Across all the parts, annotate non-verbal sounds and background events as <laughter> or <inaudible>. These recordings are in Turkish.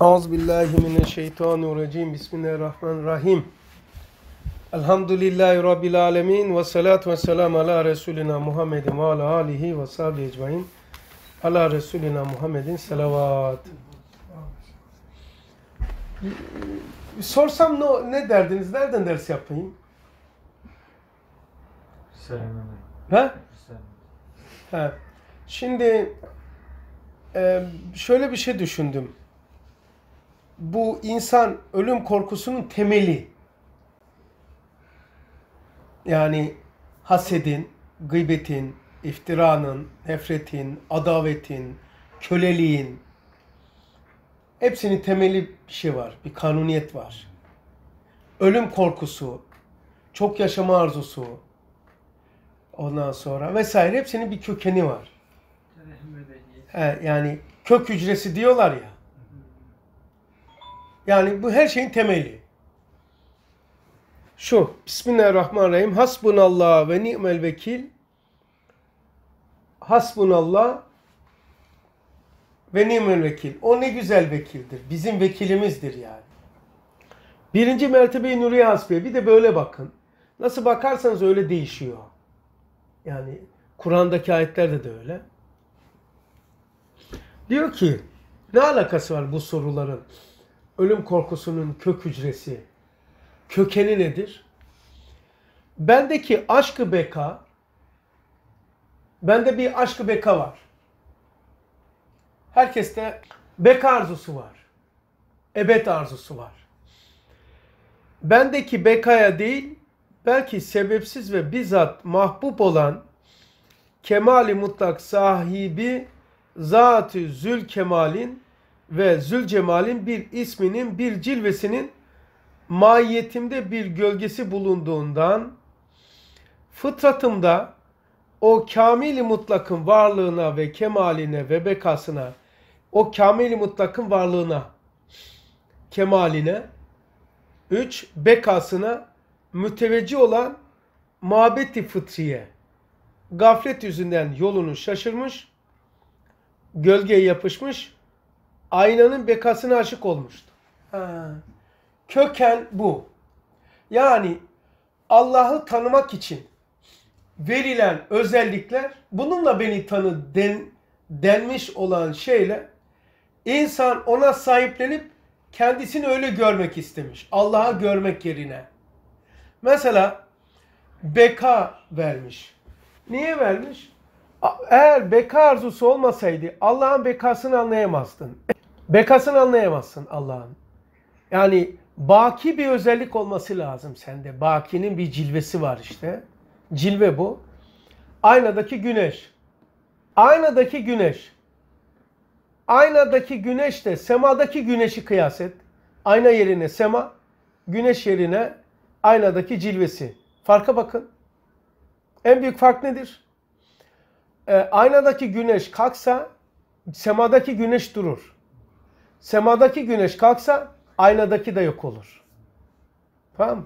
Euzubillahimineşşeytanirracim. Bismillahirrahmanirrahim. Elhamdülillahi Rabbil alemin. Ve salatu ve selam ala Resulina Muhammedin ve ala alihi ve sahbihi ecmain. Ala Resulina Muhammedin selavat. Sorsam ne, ne derdiniz? Nereden ders yapayım? Selam. He? ha Şimdi e, şöyle bir şey düşündüm bu insan ölüm korkusunun temeli. Yani hasedin, gıybetin, iftiranın, nefretin, adavetin, köleliğin hepsinin temeli bir şey var, bir kanuniyet var. Ölüm korkusu, çok yaşama arzusu, ondan sonra vesaire hepsinin bir kökeni var. Yani kök hücresi diyorlar ya. Yani bu her şeyin temeli. Şu Bismillahirrahmanirrahim. Hasbunallah ve ni'mel vekil. Hasbunallah ve ni'mel vekil. O ne güzel vekildir. Bizim vekilimizdir yani. Birinci mertebeyi Nuriye Hasbiye. Bir de böyle bakın. Nasıl bakarsanız öyle değişiyor. Yani Kur'an'daki ayetlerde de öyle. Diyor ki ne alakası var bu soruların? ölüm korkusunun kök hücresi, kökeni nedir? Bendeki aşkı beka, bende bir aşkı beka var. Herkeste beka arzusu var. Ebed arzusu var. Bendeki bekaya değil, belki sebepsiz ve bizzat mahbub olan kemali mutlak sahibi Zat-ı Zül Kemal'in ve Zülcemal'in bir isminin bir cilvesinin mahiyetimde bir gölgesi bulunduğundan fıtratımda o kamili mutlakın varlığına ve kemaline ve bekasına o kamili mutlakın varlığına kemaline 3 bekasına müteveci olan muhabbeti fıtriye gaflet yüzünden yolunu şaşırmış gölgeye yapışmış aynanın bekasına aşık olmuştu. Ha. Köken bu. Yani Allah'ı tanımak için verilen özellikler bununla beni tanı den, denmiş olan şeyle insan ona sahiplenip kendisini öyle görmek istemiş. Allah'ı görmek yerine. Mesela beka vermiş. Niye vermiş? Eğer beka arzusu olmasaydı Allah'ın bekasını anlayamazdın. Bekasını anlayamazsın Allah'ın. Yani baki bir özellik olması lazım sende. Bakinin bir cilvesi var işte. Cilve bu. Aynadaki güneş. Aynadaki güneş. Aynadaki güneş de semadaki güneşi kıyas et. Ayna yerine sema, güneş yerine aynadaki cilvesi. Farka bakın. En büyük fark nedir? E, aynadaki güneş kalksa semadaki güneş durur. Semadaki güneş kalksa aynadaki de yok olur. Tamam mı?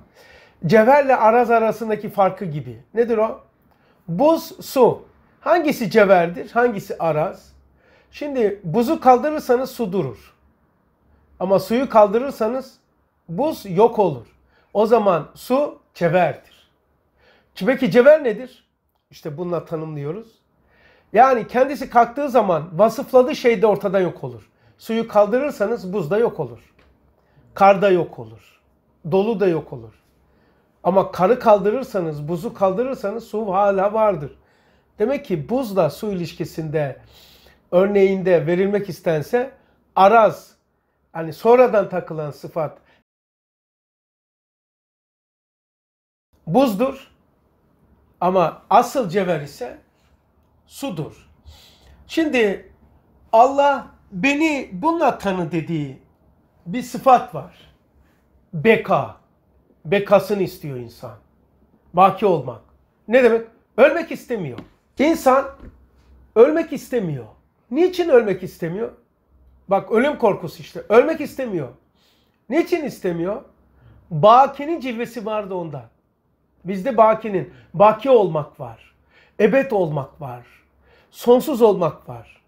Cevherle araz arasındaki farkı gibi. Nedir o? Buz, su. Hangisi ceverdir? Hangisi araz? Şimdi buzu kaldırırsanız su durur. Ama suyu kaldırırsanız buz yok olur. O zaman su ceverdir. Peki cever nedir? İşte bununla tanımlıyoruz. Yani kendisi kalktığı zaman vasıfladığı şey de ortada yok olur. Suyu kaldırırsanız buz da yok olur. Kar da yok olur. Dolu da yok olur. Ama karı kaldırırsanız, buzu kaldırırsanız su hala vardır. Demek ki buzla su ilişkisinde örneğinde verilmek istense araz hani sonradan takılan sıfat buzdur ama asıl cevher ise sudur. Şimdi Allah beni bununla tanı dediği bir sıfat var. Beka. Bekasını istiyor insan. Baki olmak. Ne demek? Ölmek istemiyor. İnsan ölmek istemiyor. Niçin ölmek istemiyor? Bak ölüm korkusu işte. Ölmek istemiyor. Niçin istemiyor? Baki'nin cilvesi vardı onda. Bizde bakinin. Baki olmak var. Ebed olmak var sonsuz olmak var.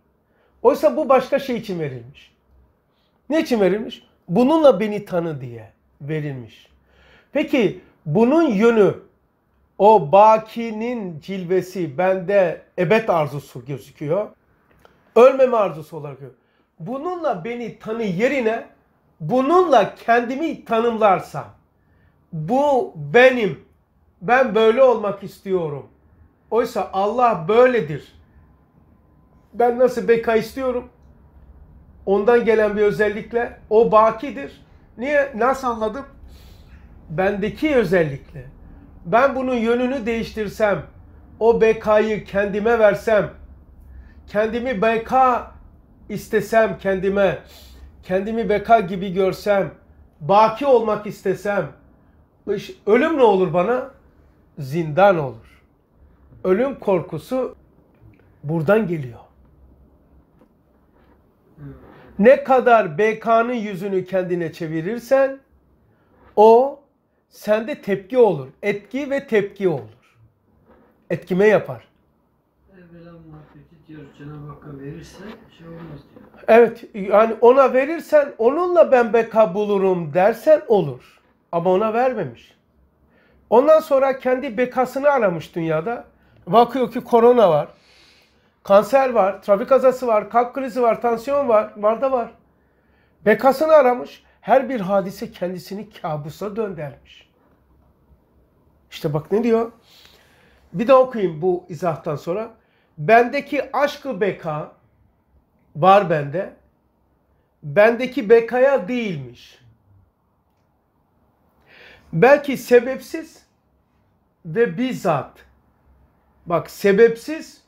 Oysa bu başka şey için verilmiş. Ne için verilmiş? Bununla beni tanı diye verilmiş. Peki bunun yönü o bakinin cilvesi bende ebed arzusu gözüküyor. Ölmeme arzusu olarak görüyor. Bununla beni tanı yerine bununla kendimi tanımlarsam bu benim. Ben böyle olmak istiyorum. Oysa Allah böyledir ben nasıl beka istiyorum. Ondan gelen bir özellikle o bakidir. Niye? Nasıl anladım? Bendeki özellikle. Ben bunun yönünü değiştirsem, o bekayı kendime versem, kendimi beka istesem kendime, kendimi beka gibi görsem, baki olmak istesem, ölüm ne olur bana? Zindan olur. Ölüm korkusu buradan geliyor. Ne kadar BK'nın yüzünü kendine çevirirsen o sende tepki olur. Etki ve tepki olur. Etkime yapar. Şey evet yani ona verirsen onunla ben beka bulurum dersen olur. Ama ona vermemiş. Ondan sonra kendi bekasını aramış dünyada. Bakıyor ki korona var. Kanser var, trafik kazası var, kalp krizi var, tansiyon var, var da var. Bekasını aramış. Her bir hadise kendisini kabusa döndermiş. İşte bak ne diyor? Bir daha okuyayım bu izahtan sonra. Bendeki aşkı beka var bende. Bendeki bekaya değilmiş. Belki sebepsiz ve bizzat. Bak sebepsiz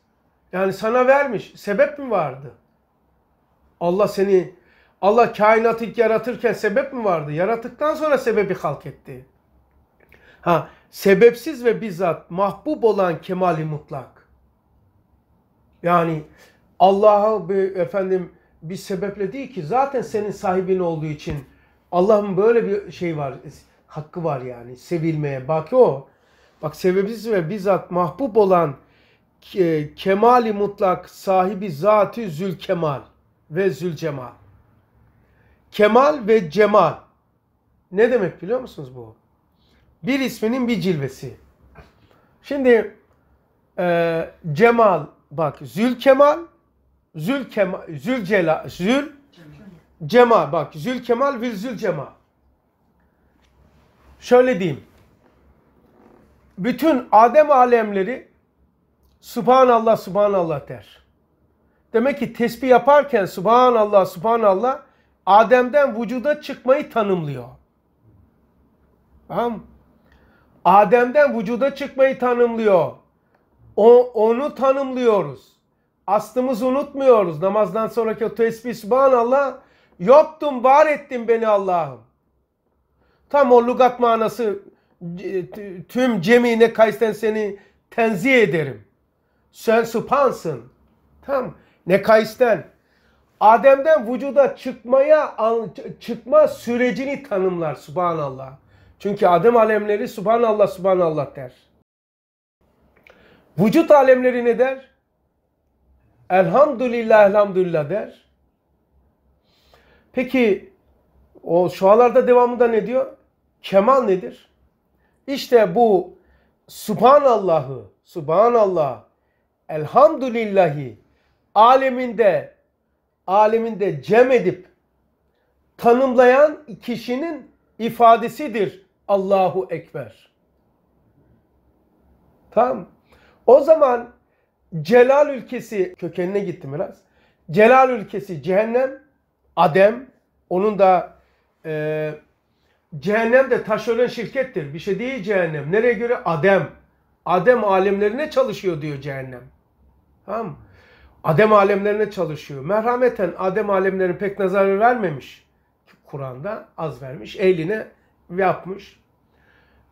yani sana vermiş. Sebep mi vardı? Allah seni Allah kainatı yaratırken sebep mi vardı? Yaratıktan sonra sebebi halk etti. Ha, sebepsiz ve bizzat mahbub olan kemali mutlak. Yani Allah'a efendim bir sebeple değil ki zaten senin sahibin olduğu için Allah'ın böyle bir şey var, hakkı var yani sevilmeye. Bak o. Bak sebepsiz ve bizzat mahbub olan e, kemali mutlak sahibi zatı zülkemal ve zülcemal. Kemal ve cemal. Ne demek biliyor musunuz bu? Bir isminin bir cilvesi. Şimdi e, cemal bak zülkemal zülkemal zülcela zül cemal bak zülkemal ve zülcemal. Şöyle diyeyim. Bütün Adem alemleri Subhanallah, Subhanallah der. Demek ki tesbih yaparken Subhanallah, Subhanallah Adem'den vücuda çıkmayı tanımlıyor. Tamam Adem'den vücuda çıkmayı tanımlıyor. O, onu tanımlıyoruz. Aslımızı unutmuyoruz. Namazdan sonraki o tesbih Subhanallah. Yoktum var ettin beni Allah'ım. Tam o lugat manası tüm cemine kaysten seni tenzih ederim. Sen supansın. Tam nekaisten. Adem'den vücuda çıkmaya çıkma sürecini tanımlar subhanallah. Çünkü Adem alemleri subhanallah subhanallah der. Vücut alemleri ne der? Elhamdülillah elhamdülillah der. Peki o şualarda devamında ne diyor? Kemal nedir? İşte bu Subhanallah'ı, Subhanallah, elhamdülillahi aleminde aleminde cem edip tanımlayan kişinin ifadesidir Allahu Ekber. Tam. O zaman Celal ülkesi kökenine gittim biraz. Celal ülkesi cehennem, Adem, onun da e, cehennem de taşören şirkettir. Bir şey değil cehennem. Nereye göre? Adem. Adem alemlerine çalışıyor diyor cehennem. Tamam Adem alemlerine çalışıyor. Merhameten Adem alemlerine pek nazar vermemiş. Kur'an'da az vermiş. eline yapmış.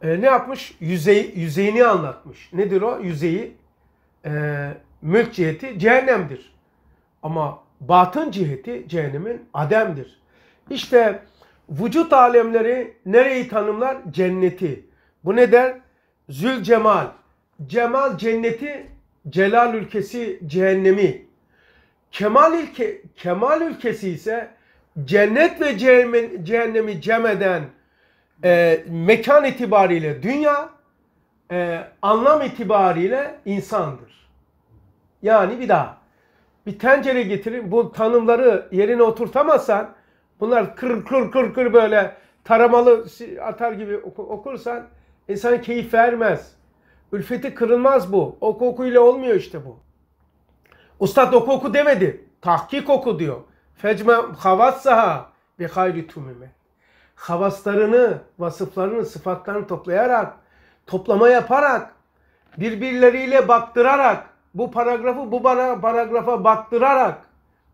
E, ne yapmış? Yüzey, yüzeyini anlatmış. Nedir o? Yüzeyi e, mülk ciheti cehennemdir. Ama batın ciheti cehennemin ademdir. İşte vücut alemleri nereyi tanımlar? Cenneti. Bu ne der? Zül cemal cemal cenneti, celal ülkesi cehennemi. Kemal, ülke, kemal ülkesi ise cennet ve cehennemi cem eden e, mekan itibariyle dünya, e, anlam itibariyle insandır. Yani bir daha bir tencere getirin bu tanımları yerine oturtamazsan bunlar kır kır kır kır böyle taramalı atar gibi okursan insan keyif vermez. Ülfeti kırılmaz bu. O kokuyla olmuyor işte bu. Ustad o koku demedi. Tahkik oku diyor. Fecme havassaha bi hayri tümüme. Havaslarını, vasıflarını, sıfatlarını toplayarak, toplama yaparak, birbirleriyle baktırarak, bu paragrafı bu paragrafa baktırarak,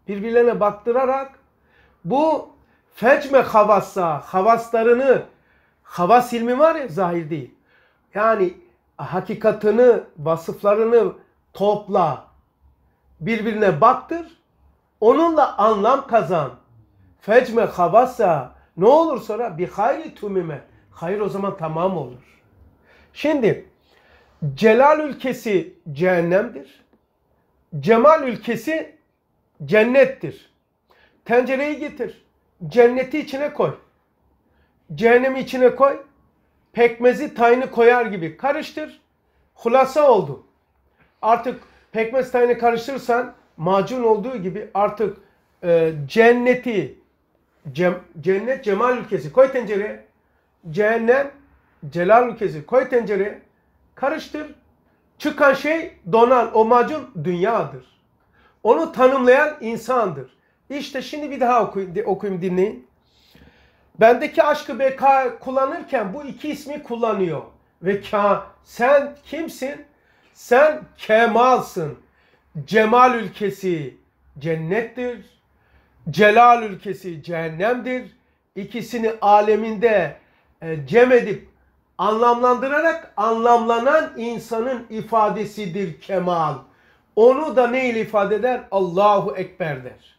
birbirlerine baktırarak bu fecme havassa, havaslarını, havas ilmi var ya zahir değil. Yani hakikatını, vasıflarını topla, birbirine baktır, onunla anlam kazan. Fecme havasa, ne olur sonra bir hayli tümüme. Hayır o zaman tamam olur. Şimdi celal ülkesi cehennemdir. Cemal ülkesi cennettir. Tencereyi getir. Cenneti içine koy. Cehennemi içine koy pekmezi tayını koyar gibi karıştır. Hulasa oldu. Artık pekmez tayını karıştırırsan macun olduğu gibi artık e, cenneti cem, cennet cemal ülkesi koy tencereye. Cehennem celal ülkesi koy tencereye. Karıştır. Çıkan şey donan o macun dünyadır. Onu tanımlayan insandır. İşte şimdi bir daha okuyayım, okuyayım dinleyin. Bendeki aşkı beka kullanırken bu iki ismi kullanıyor. Ve ka, sen kimsin? Sen kemalsın. Cemal ülkesi cennettir. Celal ülkesi cehennemdir. İkisini aleminde e, cem edip anlamlandırarak anlamlanan insanın ifadesidir kemal. Onu da ne ile ifade eder? Allahu Ekber der.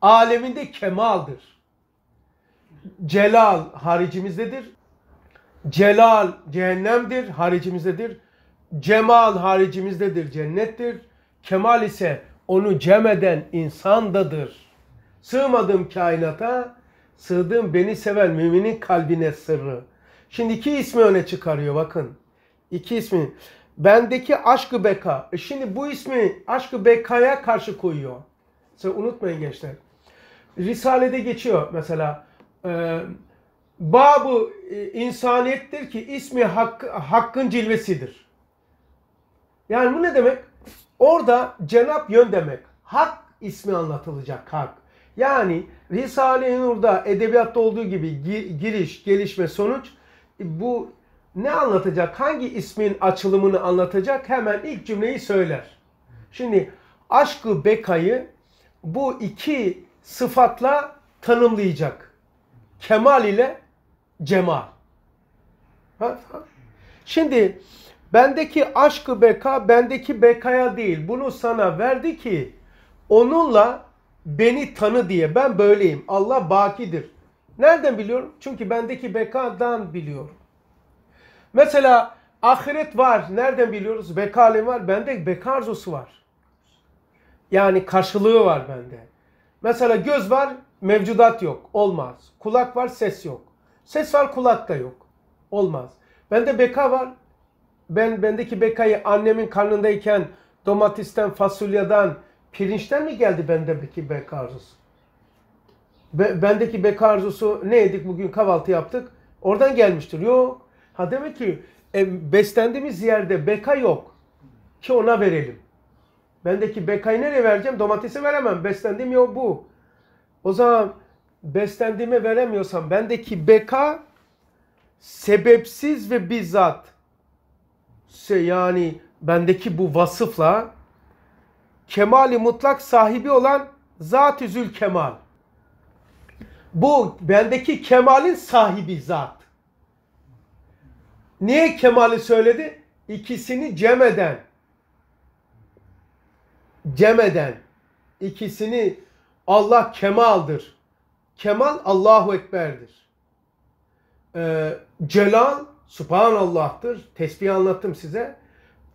Aleminde kemaldır. Celal haricimizdedir. Celal cehennemdir, haricimizdedir. Cemal haricimizdedir, cennettir. Kemal ise onu cem eden insandadır. Sığmadım kainata, sığdığım beni seven müminin kalbine sırrı. Şimdi iki ismi öne çıkarıyor bakın. İki ismi. Bendeki aşkı beka. E şimdi bu ismi aşkı bekaya karşı koyuyor. Size unutmayın gençler. Risale'de geçiyor mesela. Ee, e, babu insaniyettir ki ismi hak, hakkın cilvesidir. Yani bu ne demek? Orada cenap yön demek. Hak ismi anlatılacak hak. Yani Risale-i Nur'da edebiyatta olduğu gibi giriş, gelişme, sonuç e, bu ne anlatacak? Hangi ismin açılımını anlatacak? Hemen ilk cümleyi söyler. Şimdi aşkı bekayı bu iki sıfatla tanımlayacak. Kemal ile cemal. Şimdi bendeki aşkı beka bendeki bekaya değil. Bunu sana verdi ki onunla beni tanı diye. Ben böyleyim. Allah bakidir. Nereden biliyorum? Çünkü bendeki bekadan biliyorum. Mesela ahiret var. Nereden biliyoruz? Beka var. Bende beka arzusu var. Yani karşılığı var bende. Mesela göz var mevcudat yok. Olmaz. Kulak var ses yok. Ses var kulak da yok. Olmaz. Bende beka var. Ben bendeki bekayı annemin karnındayken domatesten, fasulyeden, pirinçten mi geldi bendeki beka arzusu? Be, bendeki beka arzusu ne yedik bugün kahvaltı yaptık. Oradan gelmiştir. Yok. Ha demek ki e, beslendiğimiz yerde beka yok. Ki ona verelim. Bendeki bekayı nereye vereceğim? Domatesi veremem. Beslendiğim yok bu. O zaman beslendiğimi veremiyorsam bendeki beka sebepsiz ve bizzat yani bendeki bu vasıfla kemali mutlak sahibi olan zat-ı zülkemal. Bu bendeki kemalin sahibi zat. Niye kemali söyledi? İkisini cem eden. Cem eden. İkisini Allah kemaldir. Kemal Allahu Ekber'dir. Ee, celal Subhanallah'tır. Tesbih anlattım size.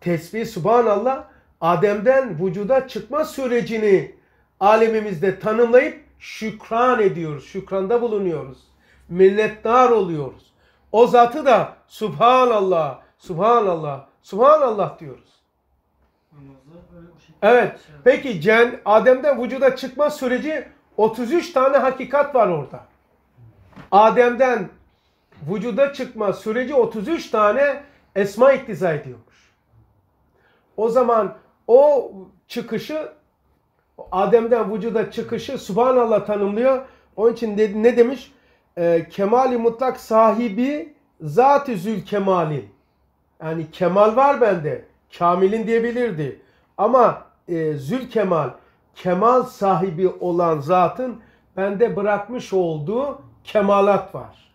Tesbih Subhanallah Adem'den vücuda çıkma sürecini alemimizde tanımlayıp şükran ediyoruz. Şükranda bulunuyoruz. Minnettar oluyoruz. O zatı da Subhanallah, Subhanallah, Subhanallah diyoruz. Evet. Peki cen Adem'den vücuda çıkma süreci 33 tane hakikat var orada. Adem'den vücuda çıkma süreci 33 tane esma iktiza ediyormuş. O zaman o çıkışı Adem'den vücuda çıkışı Subhanallah tanımlıyor. Onun için dedi, ne demiş? E, kemali mutlak sahibi zat-ı zül Yani kemal var bende. Kamilin diyebilirdi. Ama e, Zülkemal, kemal sahibi olan zatın bende bırakmış olduğu kemalat var.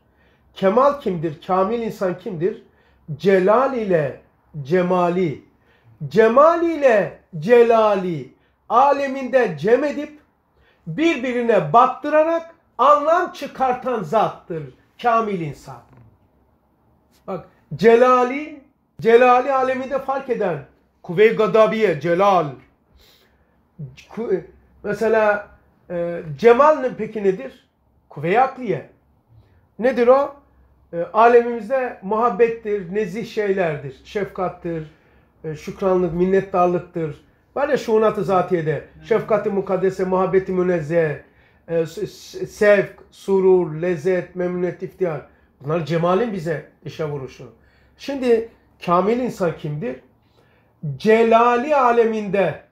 Kemal kimdir? Kamil insan kimdir? Celal ile cemali, cemal ile celali aleminde cem edip birbirine baktırarak anlam çıkartan zattır kamil insan. Bak celali, celali aleminde fark eden kuvve-i gadabiye, celal, mesela e, cemal ne peki nedir? Kuvve-i akliye. Nedir o? E, alemimizde muhabbettir, nezih şeylerdir, şefkattir, e, şükranlık, minnettarlıktır. Var ya şuunat-ı zatiyede, şefkati mukaddese, muhabbeti münezzeh, e, sevk, surur, lezzet, memnuniyet, iftihar. Bunlar cemalin bize işe vuruşu. Şimdi kamil insan kimdir? Celali aleminde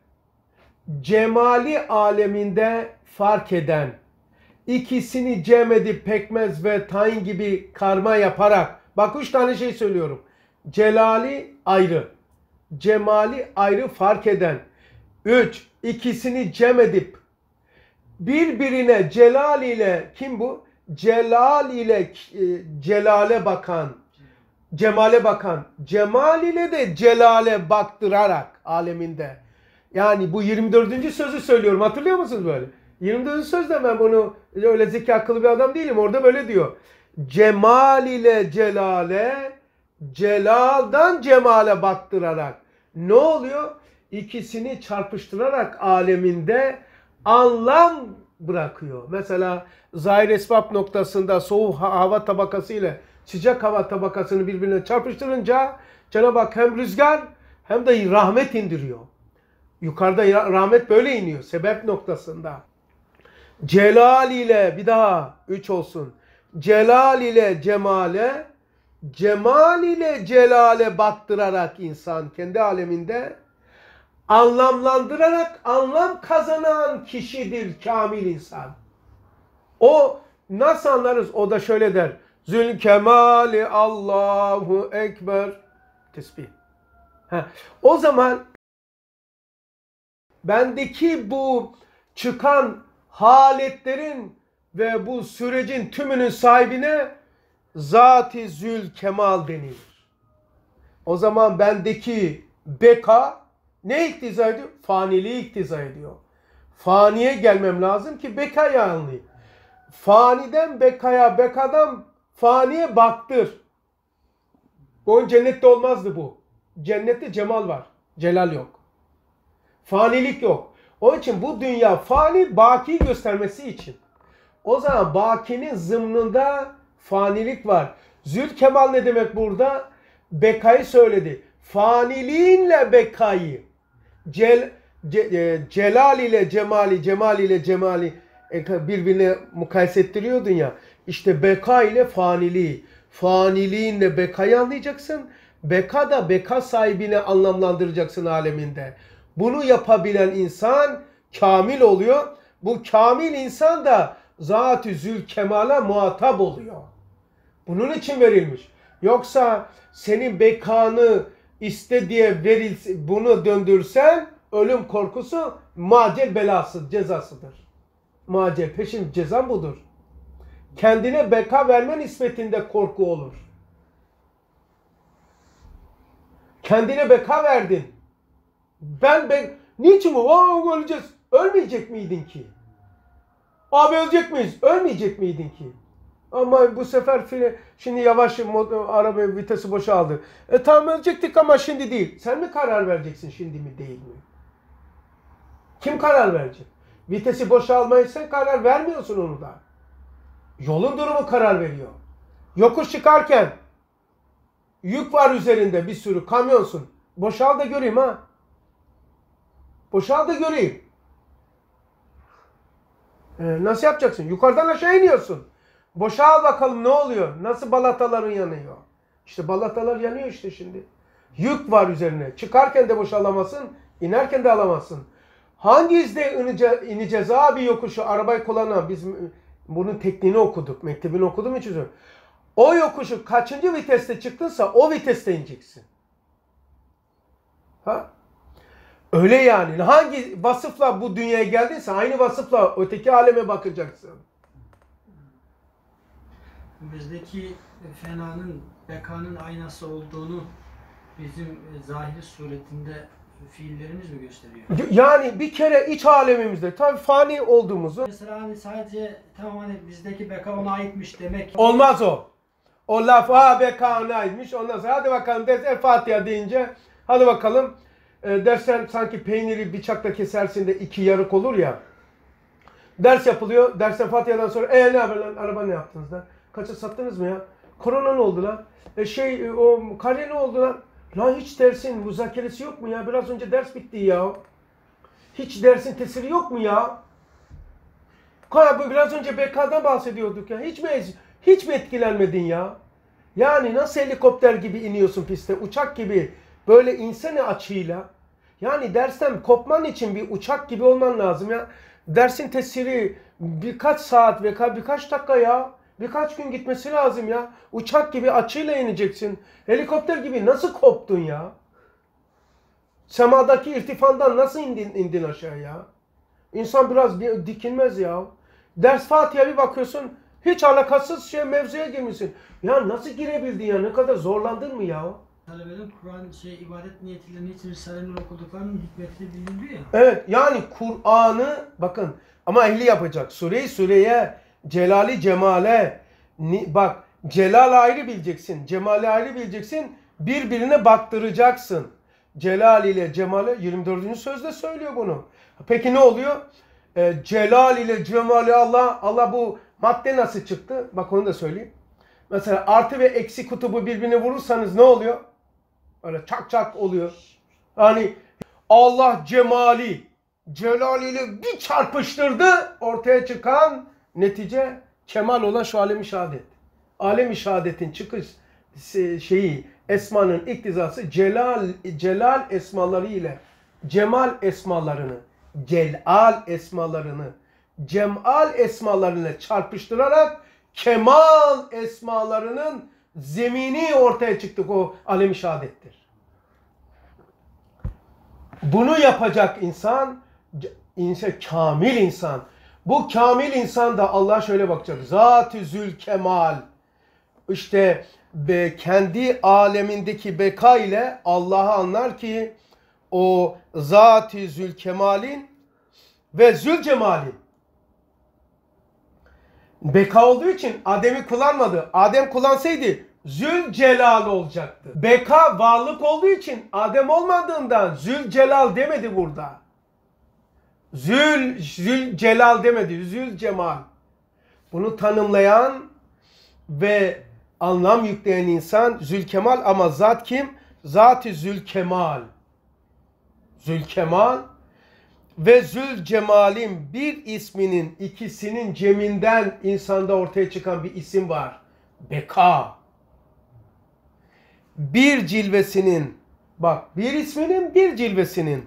cemali aleminde fark eden, ikisini cem edip pekmez ve tayin gibi karma yaparak, bak üç tane şey söylüyorum. Celali ayrı, cemali ayrı fark eden. Üç, ikisini cem edip birbirine celal ile kim bu? Celal ile e, celale bakan, cemale bakan, cemal ile de celale baktırarak aleminde yani bu 24. sözü söylüyorum hatırlıyor musunuz böyle? 24. sözde ben bunu öyle zeki akıllı bir adam değilim. Orada böyle diyor. Cemal ile celale, celaldan cemale baktırarak. Ne oluyor? İkisini çarpıştırarak aleminde anlam bırakıyor. Mesela zahir esbab noktasında soğuk hava tabakası ile sıcak hava tabakasını birbirine çarpıştırınca Cenab-ı Hak hem rüzgar hem de rahmet indiriyor. Yukarıda rahmet böyle iniyor. Sebep noktasında. Celal ile bir daha üç olsun. Celal ile cemale, cemal ile celale baktırarak insan kendi aleminde anlamlandırarak anlam kazanan kişidir kamil insan. O nasıl anlarız? O da şöyle der. Zül kemali Allahu ekber tesbih. Ha. O zaman bendeki bu çıkan haletlerin ve bu sürecin tümünün sahibine Zati Zül Kemal denilir. O zaman bendeki beka ne iktiza ediyor? Faniliği iktiza ediyor. Faniye gelmem lazım ki bekayı anlayayım. Faniden bekaya, bekadan faniye baktır. O cennette olmazdı bu. Cennette cemal var, celal yok. Fanilik yok. Onun için bu dünya fani baki göstermesi için. O zaman bakinin zımnında fanilik var. Kemal ne demek burada? Bekayı söyledi. Faniliğinle bekayı. Cel, ce, e, celal ile cemali, cemal ile cemali e, birbirine mukayese ettiriyordun ya. İşte beka ile faniliği. Faniliğinle bekayı anlayacaksın. Beka da beka sahibini anlamlandıracaksın aleminde. Bunu yapabilen insan kamil oluyor. Bu kamil insan da zat-ı zülkemala muhatap oluyor. Bunun için verilmiş. Yoksa senin bekanı iste diye veril, bunu döndürsen ölüm korkusu macel belası, cezasıdır. Macel, peşin cezan budur. Kendine beka verme nispetinde korku olur. Kendine beka verdin. Ben ben niçin bu? Aa, öleceğiz. Ölmeyecek miydin ki? Abi ölecek miyiz? Ölmeyecek miydin ki? Ama bu sefer file şimdi yavaş araba vitesi boşaldı. E tamam ölecektik ama şimdi değil. Sen mi karar vereceksin şimdi mi değil mi? Kim karar verecek? Vitesi boşalmayı sen karar vermiyorsun onu da. Yolun durumu karar veriyor. Yokuş çıkarken yük var üzerinde bir sürü kamyonsun. Boşal da göreyim ha. Boşal da göreyim. Ee, nasıl yapacaksın? Yukarıdan aşağı iniyorsun. Boşal bakalım ne oluyor? Nasıl balataların yanıyor? İşte balatalar yanıyor işte şimdi. Yük var üzerine. Çıkarken de boşalamasın, inerken de alamazsın. Hangi izde ineceğiz, ineceğiz abi yokuşu arabayı kullanan? Biz bunun tekniğini okuduk. Mektebini okudum hiç üzüm. O yokuşu kaçıncı viteste çıktınsa o viteste ineceksin. Ha? Öyle yani. Hangi vasıfla bu dünyaya geldiyse aynı vasıfla öteki aleme bakacaksın. Bizdeki fenanın, bekanın aynası olduğunu bizim e, zahiri suretinde fiillerimiz mi gösteriyor? Yani bir kere iç alemimizde tabii fani olduğumuzu. Mesela hani sadece tamamen hani bizdeki beka ona aitmiş demek. Olmaz o. O laf ha beka ona aitmiş. Ondan sonra hadi bakalım ders El Fatiha deyince hadi bakalım e, dersen sanki peyniri bıçakla kesersin de iki yarık olur ya. Ders yapılıyor. Derste Fatiha'dan sonra e ne haber lan araba ne yaptınız lan Kaça sattınız mı ya? Korona ne oldu lan? E, şey e, o kare ne oldu lan? Lan hiç dersin müzakeresi yok mu ya? Biraz önce ders bitti ya. Hiç dersin tesiri yok mu ya? Kaya biraz önce BK'dan bahsediyorduk ya. Hiç mi hiç mi etkilenmedin ya? Yani nasıl helikopter gibi iniyorsun piste, uçak gibi böyle insani açıyla yani dersten kopman için bir uçak gibi olman lazım ya. Dersin tesiri birkaç saat veya birkaç dakika ya. Birkaç gün gitmesi lazım ya. Uçak gibi açıyla ineceksin. Helikopter gibi nasıl koptun ya? Semadaki irtifandan nasıl indin, indin aşağıya? İnsan biraz bir dikilmez ya. Ders Fatiha bir bakıyorsun hiç alakasız şey mevzuya girmişsin. Ya nasıl girebildin ya? Ne kadar zorlandın mı ya? talebelerin Kur'an şey ibadet niyetiyle niçin Risale'nin okuduklarının hikmetini bildirdi ya. Evet yani Kur'an'ı bakın ama ehli yapacak. Süreyi süreye, celali cemale. Ni, bak celal ayrı bileceksin, cemali ayrı bileceksin. Birbirine baktıracaksın. Celal ile cemale 24. sözde söylüyor bunu. Peki ne oluyor? E, celal ile cemali Allah Allah bu madde nasıl çıktı? Bak onu da söyleyeyim. Mesela artı ve eksi kutubu birbirine vurursanız ne oluyor? Öyle çak çak oluyor. Hani Allah cemali, celaliyle bir çarpıştırdı ortaya çıkan netice kemal olan şu alemi şehadet. Alemi şehadetin çıkış şeyi esmanın iktizası celal celal esmaları ile cemal esmalarını, celal esmalarını, cemal esmalarını çarpıştırarak kemal esmalarının zemini ortaya çıktık o alemi şehadettir. Bunu yapacak insan, insan kamil insan. Bu kamil insan da Allah şöyle bakacak. Zat-ı Zülkemal. İşte be, kendi alemindeki beka ile Allah'ı anlar ki o Zat-ı Zülkemal'in ve Zülcemal'in beka olduğu için Adem'i kullanmadı. Adem kullansaydı Zül Celal olacaktı. Beka varlık olduğu için Adem olmadığından Zül Celal demedi burada. Zül, Zül Celal demedi. Zül Cemal. Bunu tanımlayan ve anlam yükleyen insan Zül Kemal. ama zat kim? Zati Zül Kemal. Zül Kemal. ve Zül Cemal'in bir isminin ikisinin ceminden insanda ortaya çıkan bir isim var. Beka bir cilvesinin bak bir isminin bir cilvesinin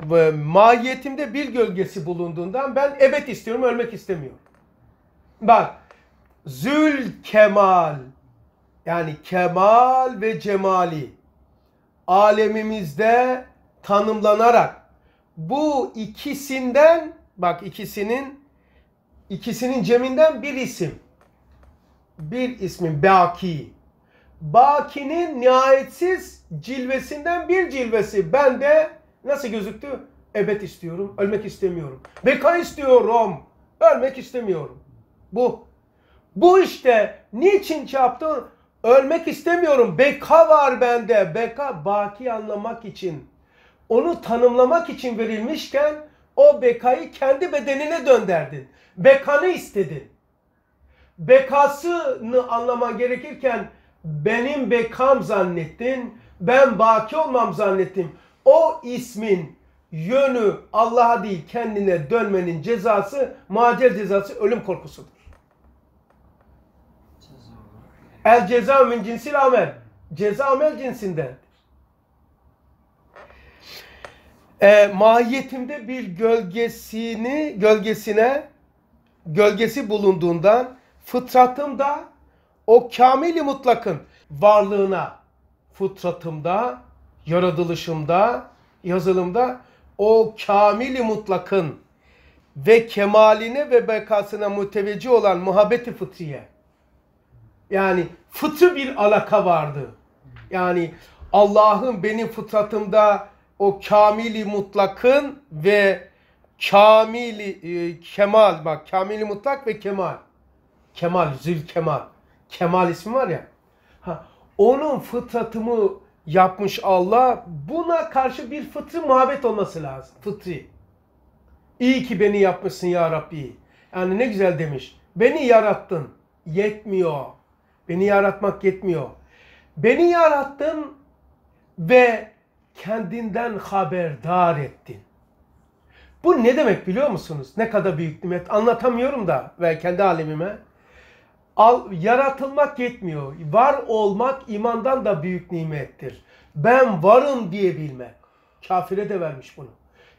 ve mahiyetimde bir gölgesi bulunduğundan ben evet istiyorum ölmek istemiyorum. Bak zül kemal yani kemal ve cemali alemimizde tanımlanarak bu ikisinden bak ikisinin ikisinin ceminden bir isim bir ismin baki bakinin nihayetsiz cilvesinden bir cilvesi. Ben de nasıl gözüktü? Ebed istiyorum, ölmek istemiyorum. Beka istiyorum, ölmek istemiyorum. Bu. Bu işte niçin çarptı? Şey ölmek istemiyorum. Beka var bende. Beka baki anlamak için. Onu tanımlamak için verilmişken o bekayı kendi bedenine dönderdin. Bekanı istedin. Bekasını anlaman gerekirken benim bekam zannettin, ben baki olmam zannettim. O ismin yönü Allah'a değil kendine dönmenin cezası, macer cezası ölüm korkusudur. El ceza min cinsil amel. Ceza amel cinsinden. E, mahiyetimde bir gölgesini, gölgesine, gölgesi bulunduğundan fıtratım da o kamili mutlakın varlığına fıtratımda, yaratılışımda, yazılımda o kamili mutlakın ve kemaline ve bekasına müteveccih olan muhabbeti fıtriye. Yani fıtı bir alaka vardı. Yani Allah'ın benim fıtratımda o kamili mutlakın ve kamili e, kemal bak kamili mutlak ve kemal. Kemal, zül kemal. Kemal ismi var ya. Ha, onun fıtratımı yapmış Allah. Buna karşı bir fıtri muhabbet olması lazım. Fıtri. İyi ki beni yapmışsın ya Rabbi. Yani ne güzel demiş. Beni yarattın. Yetmiyor. Beni yaratmak yetmiyor. Beni yarattın ve kendinden haberdar ettin. Bu ne demek biliyor musunuz? Ne kadar büyük nimet anlatamıyorum da ve kendi alemime. Al, yaratılmak yetmiyor. Var olmak imandan da büyük nimettir. Ben varım diyebilme. Kafire de vermiş bunu.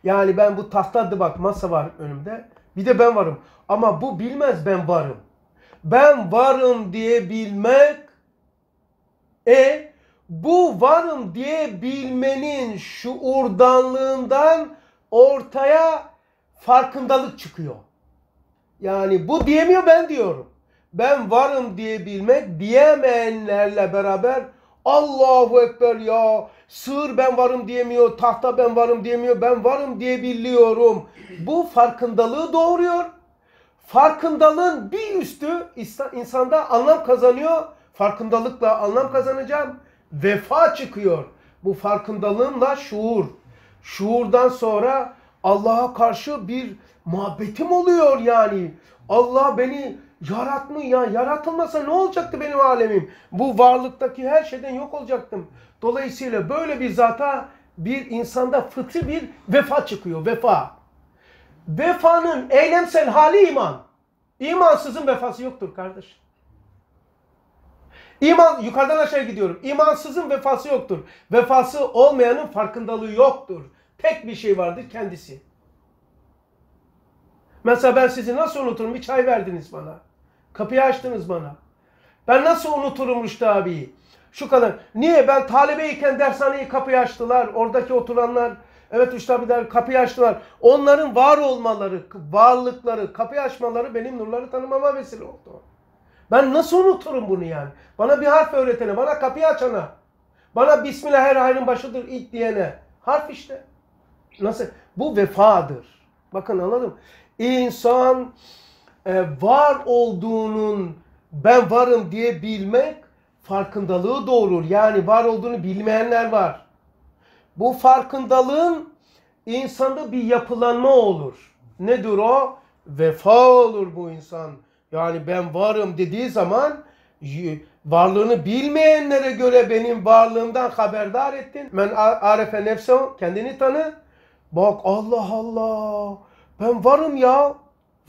Yani ben bu tahtadı bak masa var önümde. Bir de ben varım. Ama bu bilmez ben varım. Ben varım diyebilmek e bu varım diyebilmenin şuurdanlığından ortaya farkındalık çıkıyor. Yani bu diyemiyor ben diyorum ben varım diyebilmek diyemeyenlerle beraber Allahu Ekber ya sır ben varım diyemiyor, tahta ben varım diyemiyor, ben varım diyebiliyorum. Bu farkındalığı doğuruyor. Farkındalığın bir üstü insanda anlam kazanıyor. Farkındalıkla anlam kazanacağım. Vefa çıkıyor. Bu farkındalığımla şuur. Şuurdan sonra Allah'a karşı bir muhabbetim oluyor yani. Allah beni Yaratmı ya yaratılmasa ne olacaktı benim alemim? Bu varlıktaki her şeyden yok olacaktım. Dolayısıyla böyle bir zata bir insanda fıtri bir vefa çıkıyor. Vefa. Vefanın eylemsel hali iman. İmansızın vefası yoktur kardeş. İman yukarıdan aşağı gidiyorum. İmansızın vefası yoktur. Vefası olmayanın farkındalığı yoktur. Tek bir şey vardır kendisi. Mesela ben sizi nasıl unuturum? Bir çay verdiniz bana. Kapıyı açtınız bana. Ben nasıl unuturum Rüştü abiyi? Şu kadar. Niye? Ben talebeyken dershaneyi kapıyı açtılar. Oradaki oturanlar Evet Rüştü der kapıyı açtılar. Onların var olmaları, varlıkları, kapıyı açmaları benim nurları tanımama vesile oldu. Ben nasıl unuturum bunu yani? Bana bir harf öğretene, bana kapıyı açana, bana Bismillah her hayrın başıdır ilk diyene. Harf işte. Nasıl? Bu vefadır. Bakın anladım. İnsan e, var olduğunun ben varım diye bilmek farkındalığı doğurur. Yani var olduğunu bilmeyenler var. Bu farkındalığın insanda bir yapılanma olur. Nedir o? Vefa olur bu insan. Yani ben varım dediği zaman varlığını bilmeyenlere göre benim varlığımdan haberdar ettin. Ben arefe nefse kendini tanı. Bak Allah Allah ben varım ya.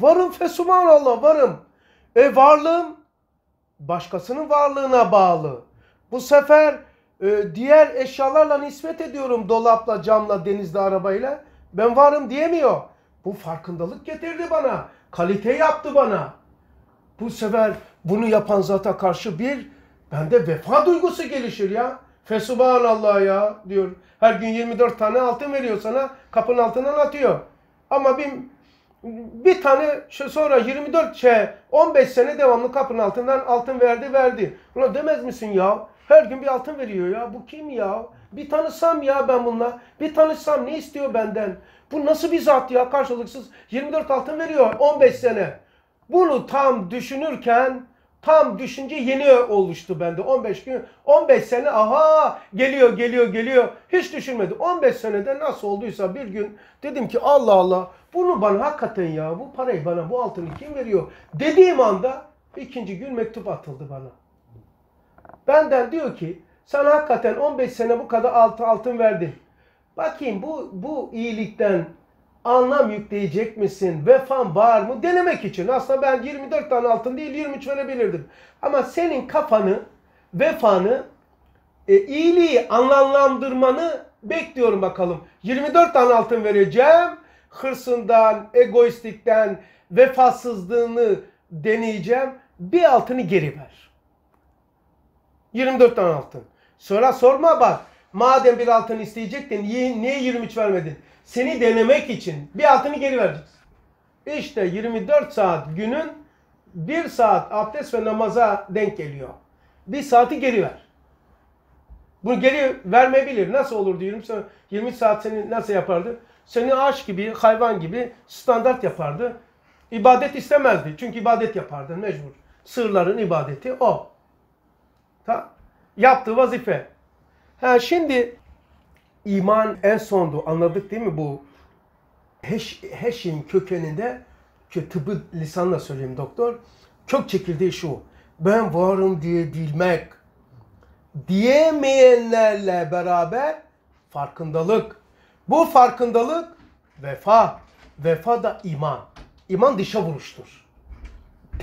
Varım Allah varım. E varlığım başkasının varlığına bağlı. Bu sefer e, diğer eşyalarla nispet ediyorum dolapla, camla, denizde, arabayla. Ben varım diyemiyor. Bu farkındalık getirdi bana. Kalite yaptı bana. Bu sefer bunu yapan zata karşı bir bende vefa duygusu gelişir ya. Allah ya diyor. Her gün 24 tane altın veriyor sana. Kapının altından atıyor. Ama bir bir tane şey sonra 24 şey 15 sene devamlı kapının altından altın verdi verdi. Ulan demez misin ya? Her gün bir altın veriyor ya. Bu kim ya? Bir tanısam ya ben bununla. Bir tanışsam ne istiyor benden? Bu nasıl bir zat ya karşılıksız 24 altın veriyor 15 sene. Bunu tam düşünürken Tam düşünce yeni oluştu bende. 15 gün, 15 sene aha geliyor geliyor geliyor. Hiç düşünmedim. 15 senede nasıl olduysa bir gün dedim ki Allah Allah bunu bana hakikaten ya bu parayı bana bu altını kim veriyor dediğim anda ikinci gün mektup atıldı bana. Benden diyor ki sen hakikaten 15 sene bu kadar altın altın verdim. Bakayım bu bu iyilikten anlam yükleyecek misin? Vefan var mı? Denemek için. Aslında ben 24 tane altın değil 23 verebilirdim. Ama senin kafanı, vefanı, e, iyiliği anlamlandırmanı bekliyorum bakalım. 24 tane altın vereceğim. Hırsından, egoistlikten, vefasızlığını deneyeceğim. Bir altını geri ver. 24 tane altın. Sonra sorma bak. Madem bir altın isteyecektin niye 23 vermedin? seni denemek için bir altını geri vereceksin. İşte 24 saat günün bir saat abdest ve namaza denk geliyor. Bir saati geri ver. Bunu geri vermeyebilir. Nasıl olur diyorum. saat, 20 saat seni nasıl yapardı? Seni ağaç gibi, hayvan gibi standart yapardı. İbadet istemezdi. Çünkü ibadet yapardı mecbur. Sırların ibadeti o. Ta, yaptığı vazife. Ha, şimdi iman en sondu. Anladık değil mi bu? Heş, heşin kökeninde ki tıbbı lisanla söyleyeyim doktor. Kök çekirdeği şu. Ben varım diye bilmek. Diyemeyenlerle beraber farkındalık. Bu farkındalık vefa. Vefa da iman. iman dışa vuruştur.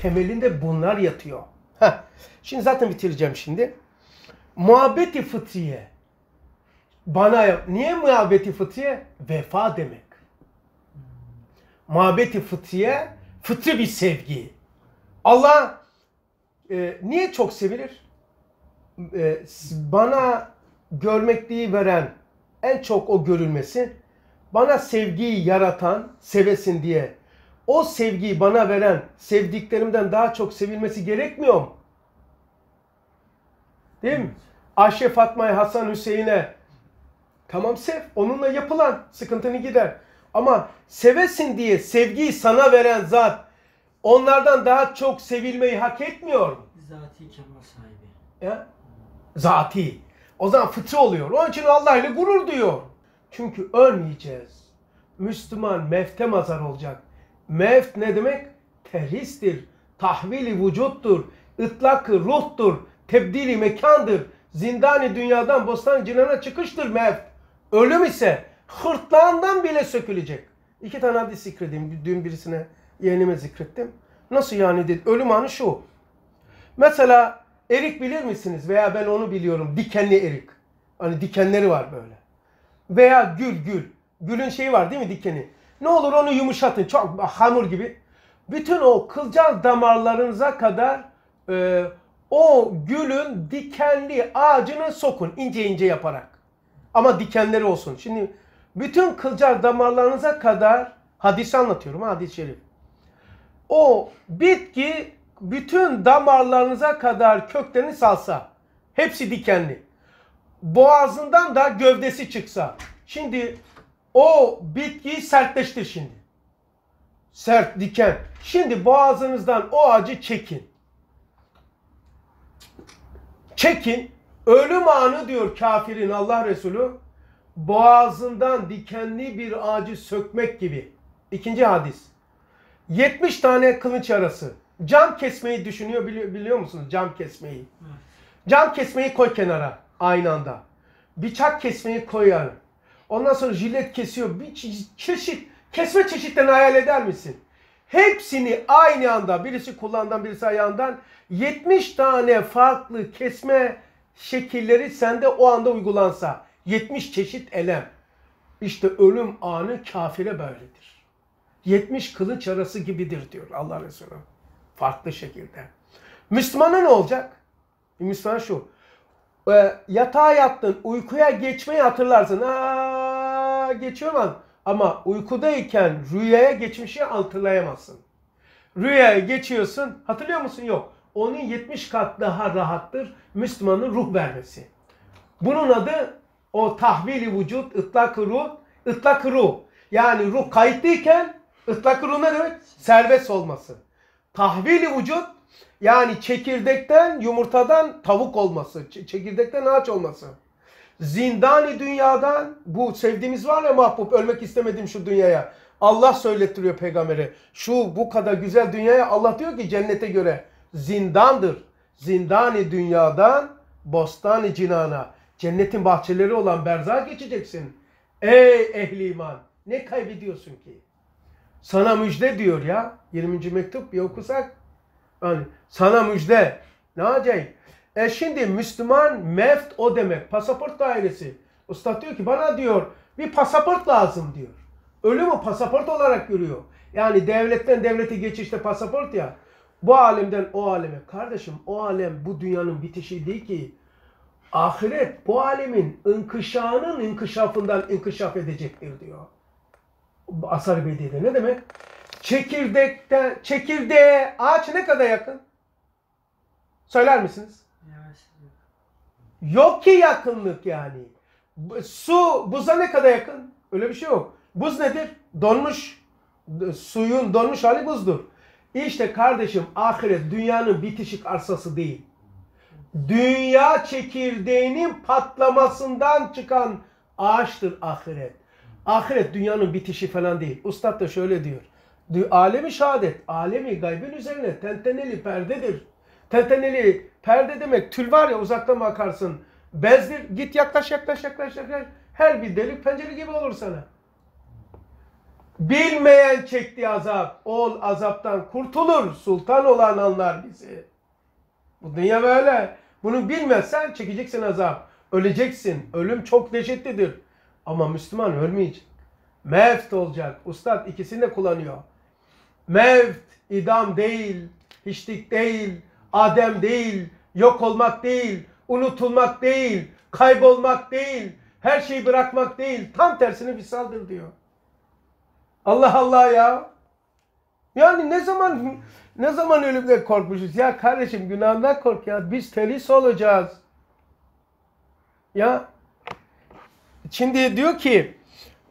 Temelinde bunlar yatıyor. Heh. Şimdi zaten bitireceğim şimdi. Muhabbeti fıtriye bana Niye muhabbeti fıtriye? Vefa demek. Muhabbeti fıtriye fıtri bir sevgi. Allah e, niye çok sevilir? E, bana görmekliği veren en çok o görülmesi bana sevgiyi yaratan sevesin diye o sevgiyi bana veren sevdiklerimden daha çok sevilmesi gerekmiyor mu? Değil mi? Ayşe Fatma'ya, Hasan Hüseyin'e Tamam sev. Onunla yapılan sıkıntını gider. Ama sevesin diye sevgiyi sana veren zat onlardan daha çok sevilmeyi hak etmiyor mu? Zati kemal sahibi. Ya? Zati. O zaman fıtri oluyor. Onun için Allah ile gurur diyor. Çünkü ölmeyeceğiz. Müslüman mefte mazar olacak. Meft ne demek? Terhistir. Tahvili vücuttur. ıtlakı ruhtur. Tebdili mekandır. Zindani dünyadan bostan cinana çıkıştır meft. Ölüm ise hırtlağından bile sökülecek. İki tane hadis zikredeyim. Dün birisine yeğenime zikrettim. Nasıl yani dedi. Ölüm anı şu. Mesela erik bilir misiniz? Veya ben onu biliyorum. Dikenli erik. Hani dikenleri var böyle. Veya gül gül. Gülün şeyi var değil mi dikeni? Ne olur onu yumuşatın. Çok hamur gibi. Bütün o kılcal damarlarınıza kadar e, o gülün dikenli ağacını sokun ince ince yaparak. Ama dikenleri olsun. Şimdi bütün kılcal damarlarınıza kadar hadisi anlatıyorum. Hadis-i şerif. O bitki bütün damarlarınıza kadar köklerini salsa. Hepsi dikenli. Boğazından da gövdesi çıksa. Şimdi o bitkiyi sertleştir şimdi. Sert diken. Şimdi boğazınızdan o acı çekin. Çekin. Ölüm anı diyor kafirin Allah Resulü boğazından dikenli bir ağacı sökmek gibi. İkinci hadis. 70 tane kılıç arası. Cam kesmeyi düşünüyor biliyor, biliyor musunuz? Cam kesmeyi. Cam kesmeyi koy kenara aynı anda. Bıçak kesmeyi koyar. Ondan sonra jilet kesiyor. Bir çeşit kesme çeşitlerini hayal eder misin? Hepsini aynı anda birisi kulağından birisi ayağından 70 tane farklı kesme şekilleri sende o anda uygulansa 70 çeşit elem. İşte ölüm anı kafire böyledir. 70 kılıç arası gibidir diyor Allah Resulü. Farklı şekilde. Müslümana ne olacak? Müslüman şu. E, yatağa yattın, uykuya geçmeyi hatırlarsın. Aa, geçiyor lan. Ama uykudayken rüyaya geçmişi hatırlayamazsın. Rüyaya geçiyorsun. Hatırlıyor musun? Yok onun 70 kat daha rahattır Müslümanın ruh vermesi. Bunun adı o tahvili vücut, ıtlak ruh, ıtlak ruh. Yani ruh kayıtlıyken ıtlak ruh ne demek? Serbest olması. Tahvili vücut yani çekirdekten, yumurtadan tavuk olması, çekirdekten ağaç olması. Zindani dünyadan bu sevdiğimiz var ya mahbub ölmek istemedim şu dünyaya. Allah söylettiriyor peygamberi. Şu bu kadar güzel dünyaya Allah diyor ki cennete göre zindandır. Zindani dünyadan bostani cinana. Cennetin bahçeleri olan berza geçeceksin. Ey ehli iman ne kaybediyorsun ki? Sana müjde diyor ya. 20. mektup bir okusak. Yani sana müjde. Ne acayip. E şimdi Müslüman meft o demek. Pasaport dairesi. Usta diyor ki bana diyor bir pasaport lazım diyor. Ölü Ölümü pasaport olarak görüyor. Yani devletten devlete geçişte pasaport ya. Bu alemden o aleme. Kardeşim o alem bu dünyanın bitişi değil ki. Ahiret bu alemin inkışağının inkışafından inkışaf edecektir diyor. Asar Bedi'de ne demek? Çekirdekte, çekirdeğe ağaç ne kadar yakın? Söyler misiniz? Yok ki yakınlık yani. Su buza ne kadar yakın? Öyle bir şey yok. Buz nedir? Donmuş. Suyun donmuş hali buzdur. İşte kardeşim ahiret dünyanın bitişik arsası değil. Dünya çekirdeğinin patlamasından çıkan ağaçtır ahiret. Ahiret dünyanın bitişi falan değil. Ustad da şöyle diyor. Alemi şehadet, alemi gaybin üzerine tenteneli perdedir. Tenteneli perde demek tül var ya uzaktan bakarsın. Bezdir. Git yaklaş yaklaş yaklaş yaklaş. Her bir delik pencere gibi olur sana. Bilmeyen çekti azap. Ol azaptan kurtulur. Sultan olan anlar bizi. Bu dünya böyle. Bunu bilmezsen çekeceksin azap. Öleceksin. Ölüm çok dehşetlidir. Ama Müslüman ölmeyecek. Mevt olacak. Ustad ikisini de kullanıyor. Mevt idam değil, hiçlik değil, adem değil, yok olmak değil, unutulmak değil, kaybolmak değil, her şeyi bırakmak değil. Tam tersini bir saldır diyor. Allah Allah ya. Yani ne zaman ne zaman ölümden korkmuşuz? Ya kardeşim günahından kork ya. Biz telis olacağız. Ya şimdi diyor ki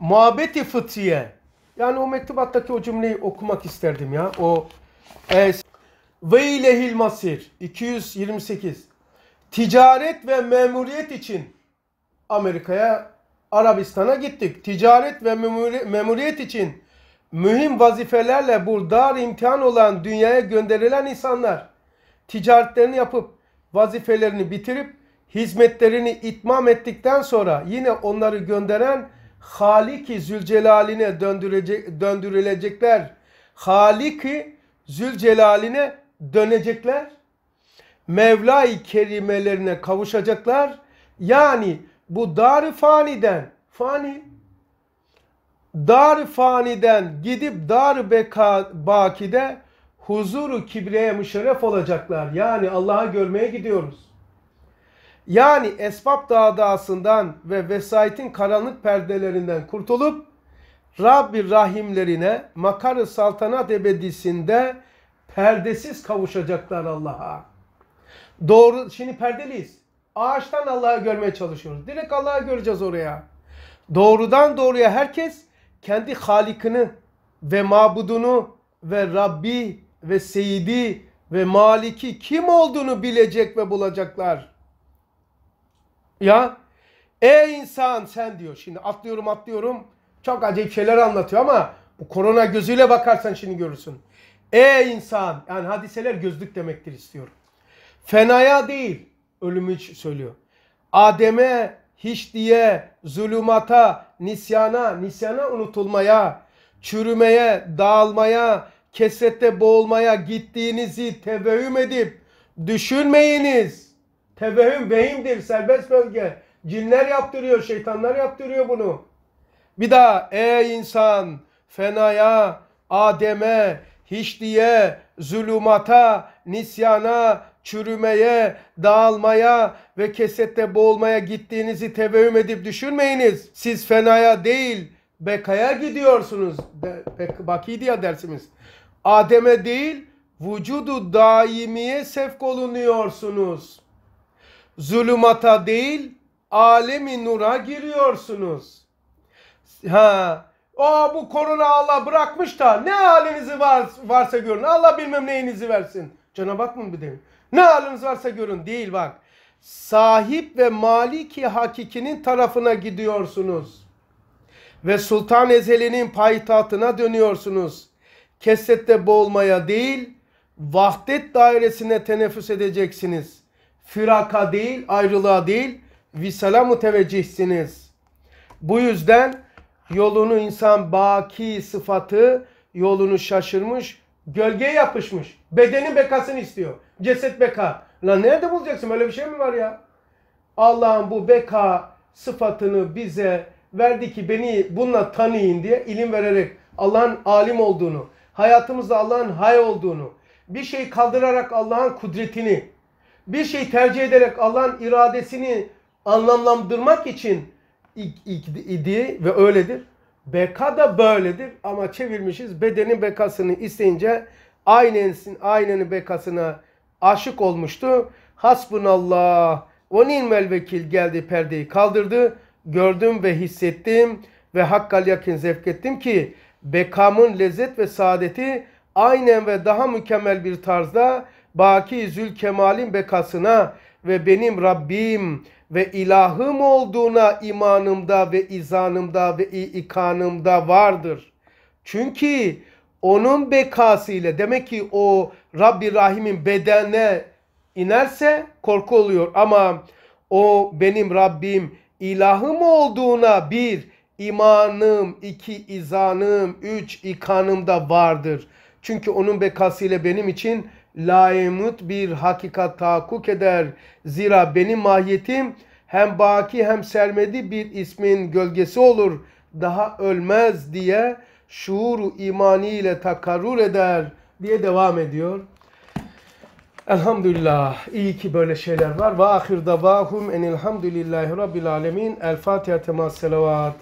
muhabbeti fıtriye. Yani o mektubattaki o cümleyi okumak isterdim ya. O ve ilehil masir 228. Ticaret ve memuriyet için Amerika'ya Arabistan'a gittik. Ticaret ve memuriyet için mühim vazifelerle bu dar imtihan olan dünyaya gönderilen insanlar ticaretlerini yapıp vazifelerini bitirip hizmetlerini itmam ettikten sonra yine onları gönderen Haliki Zülcelal'ine döndürecek, döndürülecekler. Haliki Zülcelal'ine dönecekler. Mevla-i Kerimelerine kavuşacaklar. Yani bu dar faniden, fani dar faniden gidip dar beka, bakide huzuru kibreye müşerref olacaklar. Yani Allah'a görmeye gidiyoruz. Yani esbab dağdasından ve vesayetin karanlık perdelerinden kurtulup Rabbi rahimlerine makarı saltanat ebedisinde perdesiz kavuşacaklar Allah'a. Doğru, şimdi perdeliyiz. Ağaçtan Allah'ı görmeye çalışıyoruz. Direkt Allah'ı göreceğiz oraya. Doğrudan doğruya herkes kendi halikini ve mabudunu ve Rabbi ve Seyidi ve Maliki kim olduğunu bilecek ve bulacaklar. Ya ey insan sen diyor. Şimdi atlıyorum atlıyorum. Çok acayip şeyler anlatıyor ama bu korona gözüyle bakarsan şimdi görürsün. Ey insan yani hadiseler gözlük demektir istiyorum. Fenaya değil ölümü söylüyor. Adem'e hiç diye, zulümata, nisyana, nisyana unutulmaya, çürümeye, dağılmaya, kesette boğulmaya gittiğinizi tevehüm edip düşünmeyiniz. Tevehüm beyimdir. serbest bölge. Cinler yaptırıyor, şeytanlar yaptırıyor bunu. Bir daha ey insan fenaya, Adem'e, hiç hiçliğe, zulümata, nisyana, çürümeye, dağılmaya ve kesette boğulmaya gittiğinizi tevehüm edip düşünmeyiniz. Siz fenaya değil, bekaya gidiyorsunuz. De, bek, bakiydi ya dersimiz. Adem'e değil, vücudu daimiye sevk olunuyorsunuz. Zulümata değil, alemi nura giriyorsunuz. Ha, o bu korona Allah bırakmış da ne halinizi var, varsa görün. Allah bilmem neyinizi versin. Cenab-ı Hak mı bir demin? Ne haliniz varsa görün değil bak. Sahip ve maliki hakikinin tarafına gidiyorsunuz. Ve Sultan Ezeli'nin payitahtına dönüyorsunuz. Kesette boğulmaya değil, vahdet dairesine teneffüs edeceksiniz. Firaka değil, ayrılığa değil, visala müteveccihsiniz. Bu yüzden yolunu insan baki sıfatı, yolunu şaşırmış, Gölgeye yapışmış. bedenin bekasını istiyor. Ceset beka. Lan nerede bulacaksın? Öyle bir şey mi var ya? Allah'ın bu beka sıfatını bize verdi ki beni bununla tanıyın diye ilim vererek Allah'ın alim olduğunu, hayatımızda Allah'ın hay olduğunu, bir şey kaldırarak Allah'ın kudretini, bir şey tercih ederek Allah'ın iradesini anlamlandırmak için idi ve öyledir. Beka da böyledir ama çevirmişiz bedenin bekasını isteyince aynenin aynenin bekasına aşık olmuştu. Hasbunallah o ni'mel vekil geldi perdeyi kaldırdı. Gördüm ve hissettim ve hakkal yakin zevk ettim ki bekamın lezzet ve saadeti aynen ve daha mükemmel bir tarzda baki zül kemalin bekasına ve benim Rabbim ve ilahım olduğuna imanımda ve izanımda ve ikanımda vardır. Çünkü onun bekasıyla demek ki o Rabbi Rahim'in bedene inerse korku oluyor ama o benim Rabbim ilahım olduğuna bir imanım, iki izanım, üç ikanım da vardır. Çünkü onun bekasıyla benim için layemut bir hakikat tahakkuk eder. Zira benim mahiyetim hem baki hem sermedi bir ismin gölgesi olur. Daha ölmez diye şuuru imaniyle takarrur eder diye devam ediyor. Elhamdülillah. İyi ki böyle şeyler var. Ve ahir davahum enilhamdülillahi rabbil alemin. El Fatiha temas selavat.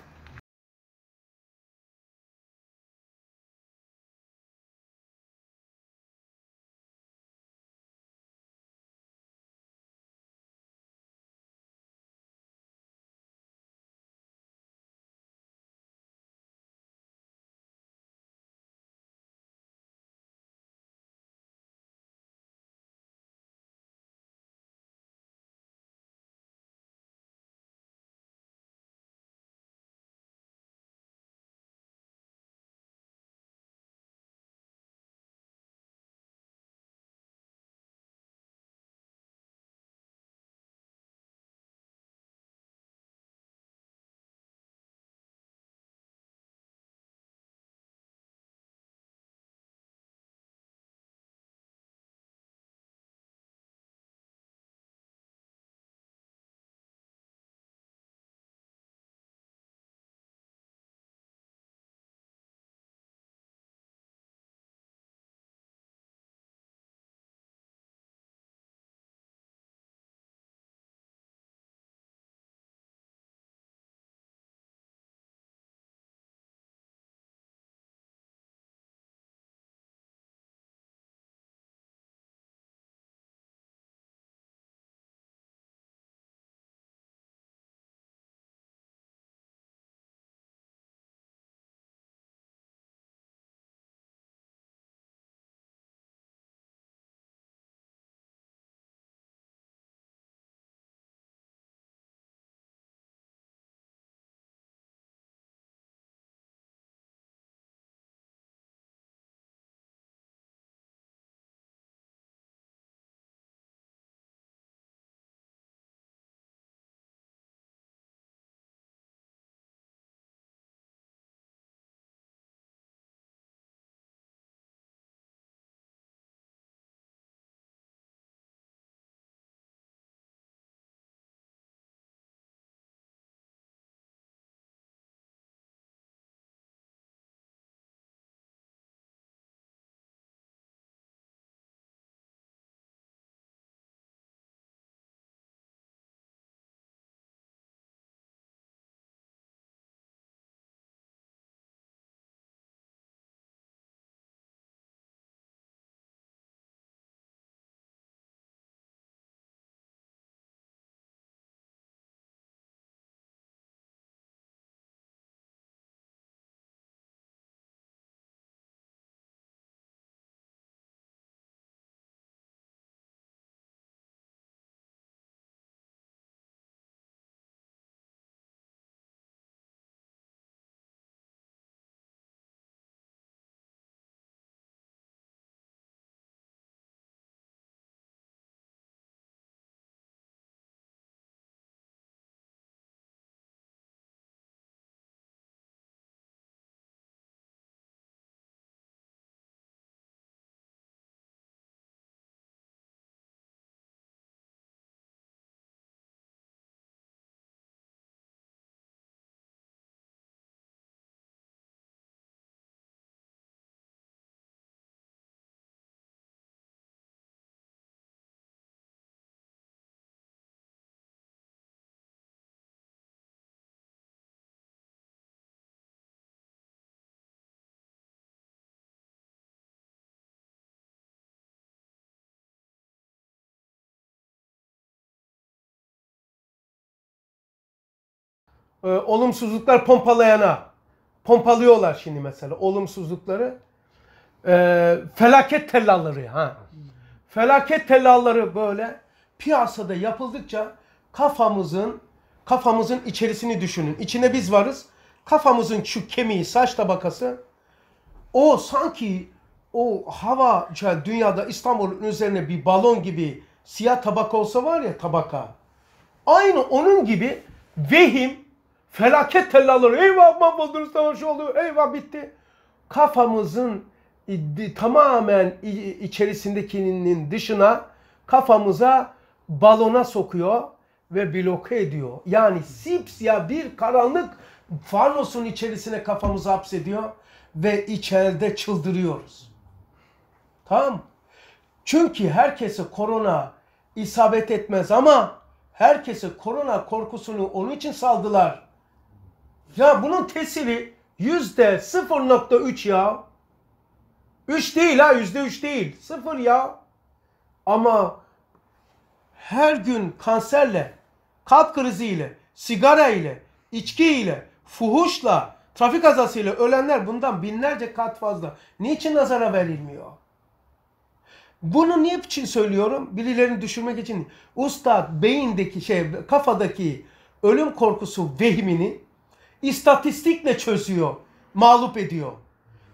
e, olumsuzluklar pompalayana pompalıyorlar şimdi mesela olumsuzlukları. E, felaket tellalları ha. Felaket tellalları böyle piyasada yapıldıkça kafamızın kafamızın içerisini düşünün. içine biz varız. Kafamızın şu kemiği, saç tabakası o sanki o hava yani dünyada İstanbul'un üzerine bir balon gibi siyah tabaka olsa var ya tabaka. Aynı onun gibi vehim Felaket tellalları eyvah mahvoldunuz savaşı oldu eyvah bitti. Kafamızın tamamen içerisindekinin dışına kafamıza balona sokuyor ve bloke ediyor. Yani sipsiyah bir karanlık fanosun içerisine kafamızı hapsediyor ve içeride çıldırıyoruz. Tamam Çünkü herkese korona isabet etmez ama herkese korona korkusunu onun için saldılar. Ya bunun tesiri yüzde 0.3 ya. 3 değil ha yüzde 3 değil. 0 ya. Ama her gün kanserle, kalp kriziyle, sigara ile, içki ile, fuhuşla, trafik kazasıyla ölenler bundan binlerce kat fazla. Niçin nazara verilmiyor? Bunu niye için söylüyorum? Birilerini düşürmek için. Usta beyindeki şey, kafadaki ölüm korkusu vehmini istatistikle çözüyor, mağlup ediyor.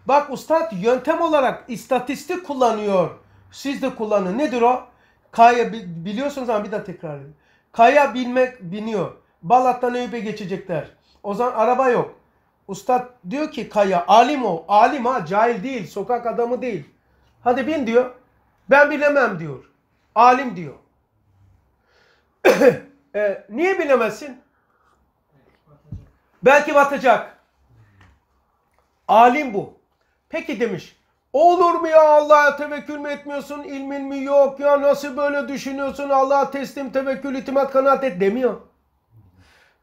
Bak ustad yöntem olarak istatistik kullanıyor. Siz de kullanın. Nedir o? Kaya biliyorsunuz ama bir daha tekrar edin. Kaya bilmek biniyor. Balat'tan Eyüp'e geçecekler. O zaman araba yok. Ustad diyor ki Kaya alim o. Alim ha cahil değil. Sokak adamı değil. Hadi bin diyor. Ben bilemem diyor. Alim diyor. <clears throat> e, niye bilemezsin? Belki batacak. Alim bu. Peki demiş. Olur mu ya Allah'a tevekkül mü etmiyorsun? ilmin mi yok ya? Nasıl böyle düşünüyorsun? Allah'a teslim, tevekkül, itimat, kanaat et demiyor.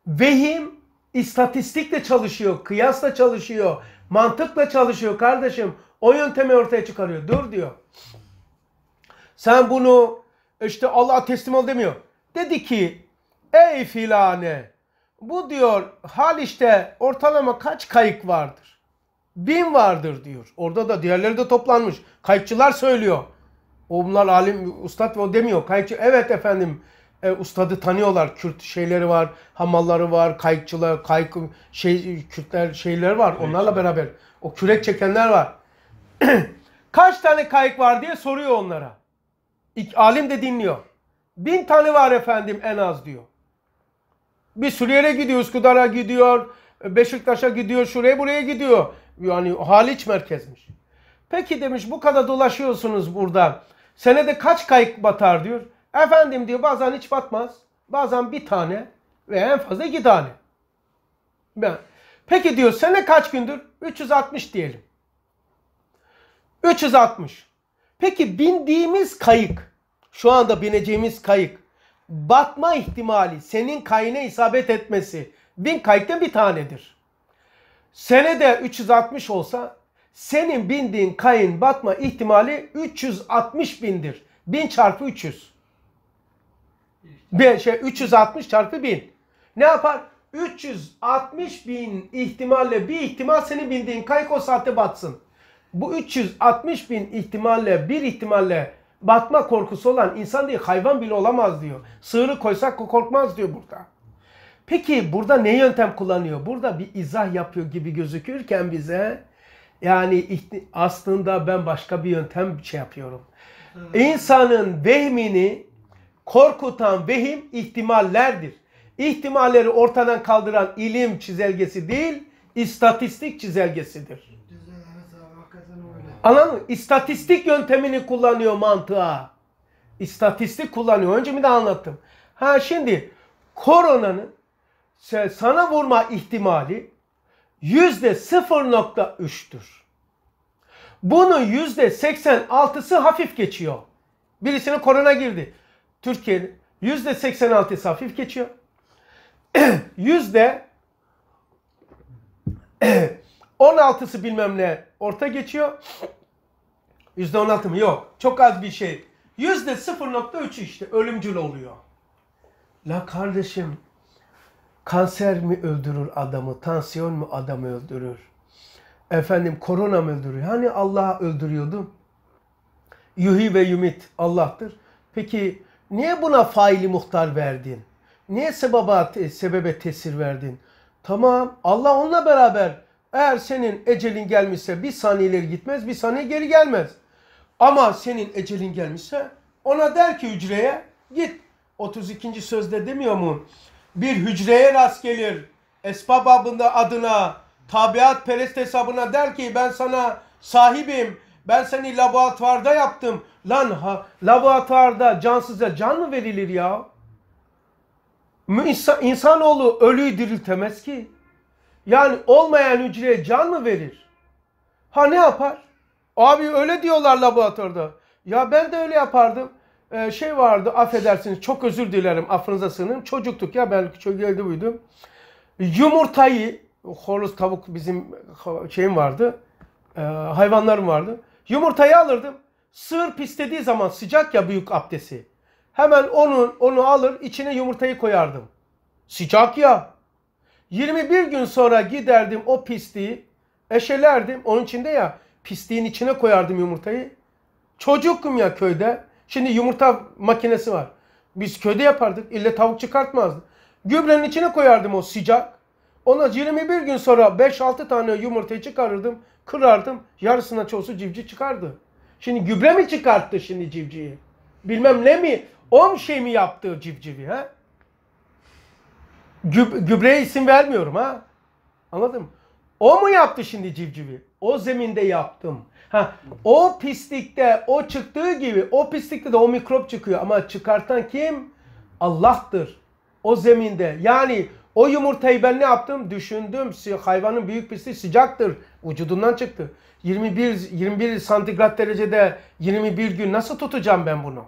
Vehim istatistikle çalışıyor, kıyasla çalışıyor, mantıkla çalışıyor kardeşim. O yöntemi ortaya çıkarıyor. Dur diyor. Sen bunu işte Allah'a teslim ol demiyor. Dedi ki ey filane bu diyor hal işte ortalama kaç kayık vardır? Bin vardır diyor. Orada da diğerleri de toplanmış. Kayıkçılar söylüyor. O alim, ustad ve o demiyor. Kayıkçı evet efendim e, ustadı tanıyorlar. Kürt şeyleri var, hamalları var, kayıkçılar, kayık şey Kürtler şeyleri var. Kayıkçı. Onlarla beraber o kürek çekenler var. <clears throat> Kaç tane kayık var diye soruyor onlara. İlk, alim de dinliyor. Bin tane var efendim en az diyor. Bir Suriye'ye gidiyor, Üsküdar'a gidiyor, Beşiktaş'a gidiyor, şuraya buraya gidiyor. Yani Haliç merkezmiş. Peki demiş bu kadar dolaşıyorsunuz burada. Senede kaç kayık batar diyor. Efendim diyor bazen hiç batmaz. Bazen bir tane ve en fazla iki tane. Ben. Peki diyor sene kaç gündür? 360 diyelim. 360. Peki bindiğimiz kayık, şu anda bineceğimiz kayık batma ihtimali senin kayına isabet etmesi bin kayıkta bir tanedir. Senede 360 olsa senin bindiğin kayın batma ihtimali 360 bindir. 1000 çarpı 300. Bir şey 360 çarpı 1000. Ne yapar? 360 bin ihtimalle bir ihtimal senin bindiğin kayık o saatte batsın. Bu 360 bin ihtimalle bir ihtimalle batma korkusu olan insan değil hayvan bile olamaz diyor. Sığırı koysak korkmaz diyor burada. Peki burada ne yöntem kullanıyor? Burada bir izah yapıyor gibi gözükürken bize yani aslında ben başka bir yöntem şey yapıyorum. Hmm. İnsanın vehmini korkutan vehim ihtimallerdir. İhtimalleri ortadan kaldıran ilim çizelgesi değil, istatistik çizelgesidir. Anladın istatistik yöntemini kullanıyor mantığa. İstatistik kullanıyor. Önce mi de anlattım. Ha şimdi koronanın sana vurma ihtimali yüzde 0.3'tür. Bunun yüzde 86'sı hafif geçiyor. Birisine korona girdi. Türkiye'nin yüzde 86'sı hafif geçiyor. <clears throat> yüzde 16'sı bilmem ne orta geçiyor. %16 mı? Yok. Çok az bir şey. %0.3 işte ölümcül oluyor. La kardeşim kanser mi öldürür adamı? Tansiyon mu adamı öldürür? Efendim korona mı öldürür? Hani Allah öldürüyordu? Yuhi ve yumit Allah'tır. Peki niye buna faili muhtar verdin? Niye sebaba sebebe tesir verdin? Tamam Allah onunla beraber eğer senin ecelin gelmişse bir saniye ileri gitmez, bir saniye geri gelmez. Ama senin ecelin gelmişse ona der ki hücreye git. 32. sözde demiyor mu? Bir hücreye rast gelir. Esbab babında adına, tabiat perest hesabına der ki ben sana sahibim. Ben seni laboratuvarda yaptım. Lan ha, laboratuvarda cansıza can mı verilir ya? İnsan, insanoğlu ölüyü diriltemez ki. Yani olmayan hücreye can mı verir? Ha ne yapar? Abi öyle diyorlar laboratuvarda. Ya ben de öyle yapardım. Ee, şey vardı affedersiniz çok özür dilerim affınıza sığınırım. Çocuktuk ya ben çok elde buydum. Yumurtayı horuz tavuk bizim şeyim vardı. E, hayvanlarım vardı. Yumurtayı alırdım. Sığır pislediği zaman sıcak ya büyük abdesi. Hemen onu onu alır içine yumurtayı koyardım. Sıcak ya. 21 gün sonra giderdim o pisliği eşelerdim. Onun içinde ya pisliğin içine koyardım yumurtayı. Çocukum ya köyde. Şimdi yumurta makinesi var. Biz köyde yapardık. İlle tavuk çıkartmazdık. Gübrenin içine koyardım o sıcak. Ona 21 gün sonra 5-6 tane yumurtayı çıkarırdım. Kırardım. Yarısına çoğusu civciv çıkardı. Şimdi gübre mi çıkarttı şimdi civciyi? Bilmem ne mi? On şey mi yaptı civcivi ha? Güb gübreye isim vermiyorum ha. Anladın mı? O mu yaptı şimdi civcivi? O zeminde yaptım. Ha, o pislikte o çıktığı gibi o pislikte de o mikrop çıkıyor ama çıkartan kim? Allah'tır. O zeminde. Yani o yumurtayı ben ne yaptım? Düşündüm. Hayvanın büyük pisliği sıcaktır. Vücudundan çıktı. 21 21 santigrat derecede 21 gün nasıl tutacağım ben bunu?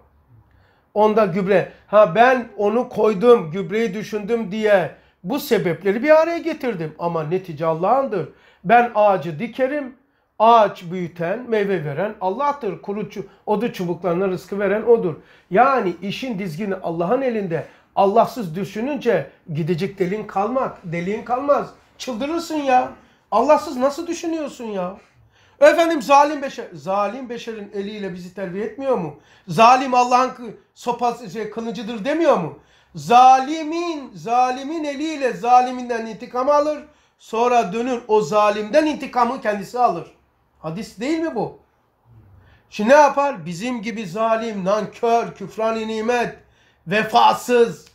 onda gübre. Ha ben onu koydum, gübreyi düşündüm diye bu sebepleri bir araya getirdim. Ama netice Allah'ındır. Ben ağacı dikerim. Ağaç büyüten, meyve veren Allah'tır. Kuru odu çubuklarına rızkı veren odur. Yani işin dizgini Allah'ın elinde. Allahsız düşününce gidecek delin kalmak, deliğin kalmaz. Çıldırırsın ya. Allahsız nasıl düşünüyorsun ya? Efendim zalim beşer, zalim beşerin eliyle bizi terbiye etmiyor mu? Zalim Allah'ın sopası şey, kılıcıdır demiyor mu? Zalimin, zalimin eliyle zaliminden intikam alır. Sonra dönür o zalimden intikamı kendisi alır. Hadis değil mi bu? Şimdi ne yapar? Bizim gibi zalim, nankör, küfrani nimet, vefasız.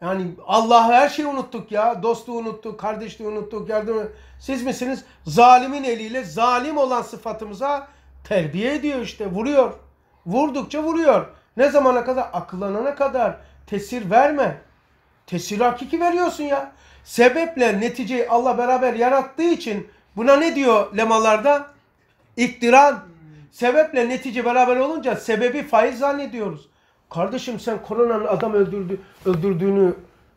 Yani Allah'ı her şeyi unuttuk ya. Dostu unuttuk, kardeşliği unuttuk, yardımı siz misiniz? Zalimin eliyle zalim olan sıfatımıza terbiye ediyor işte. Vuruyor. Vurdukça vuruyor. Ne zamana kadar? Akıllanana kadar. Tesir verme. Tesir hakiki veriyorsun ya. Sebeple neticeyi Allah beraber yarattığı için buna ne diyor lemalarda? İktiran. Sebeple netice beraber olunca sebebi faiz zannediyoruz. Kardeşim sen koronanın adam öldürdü, öldürdüğünü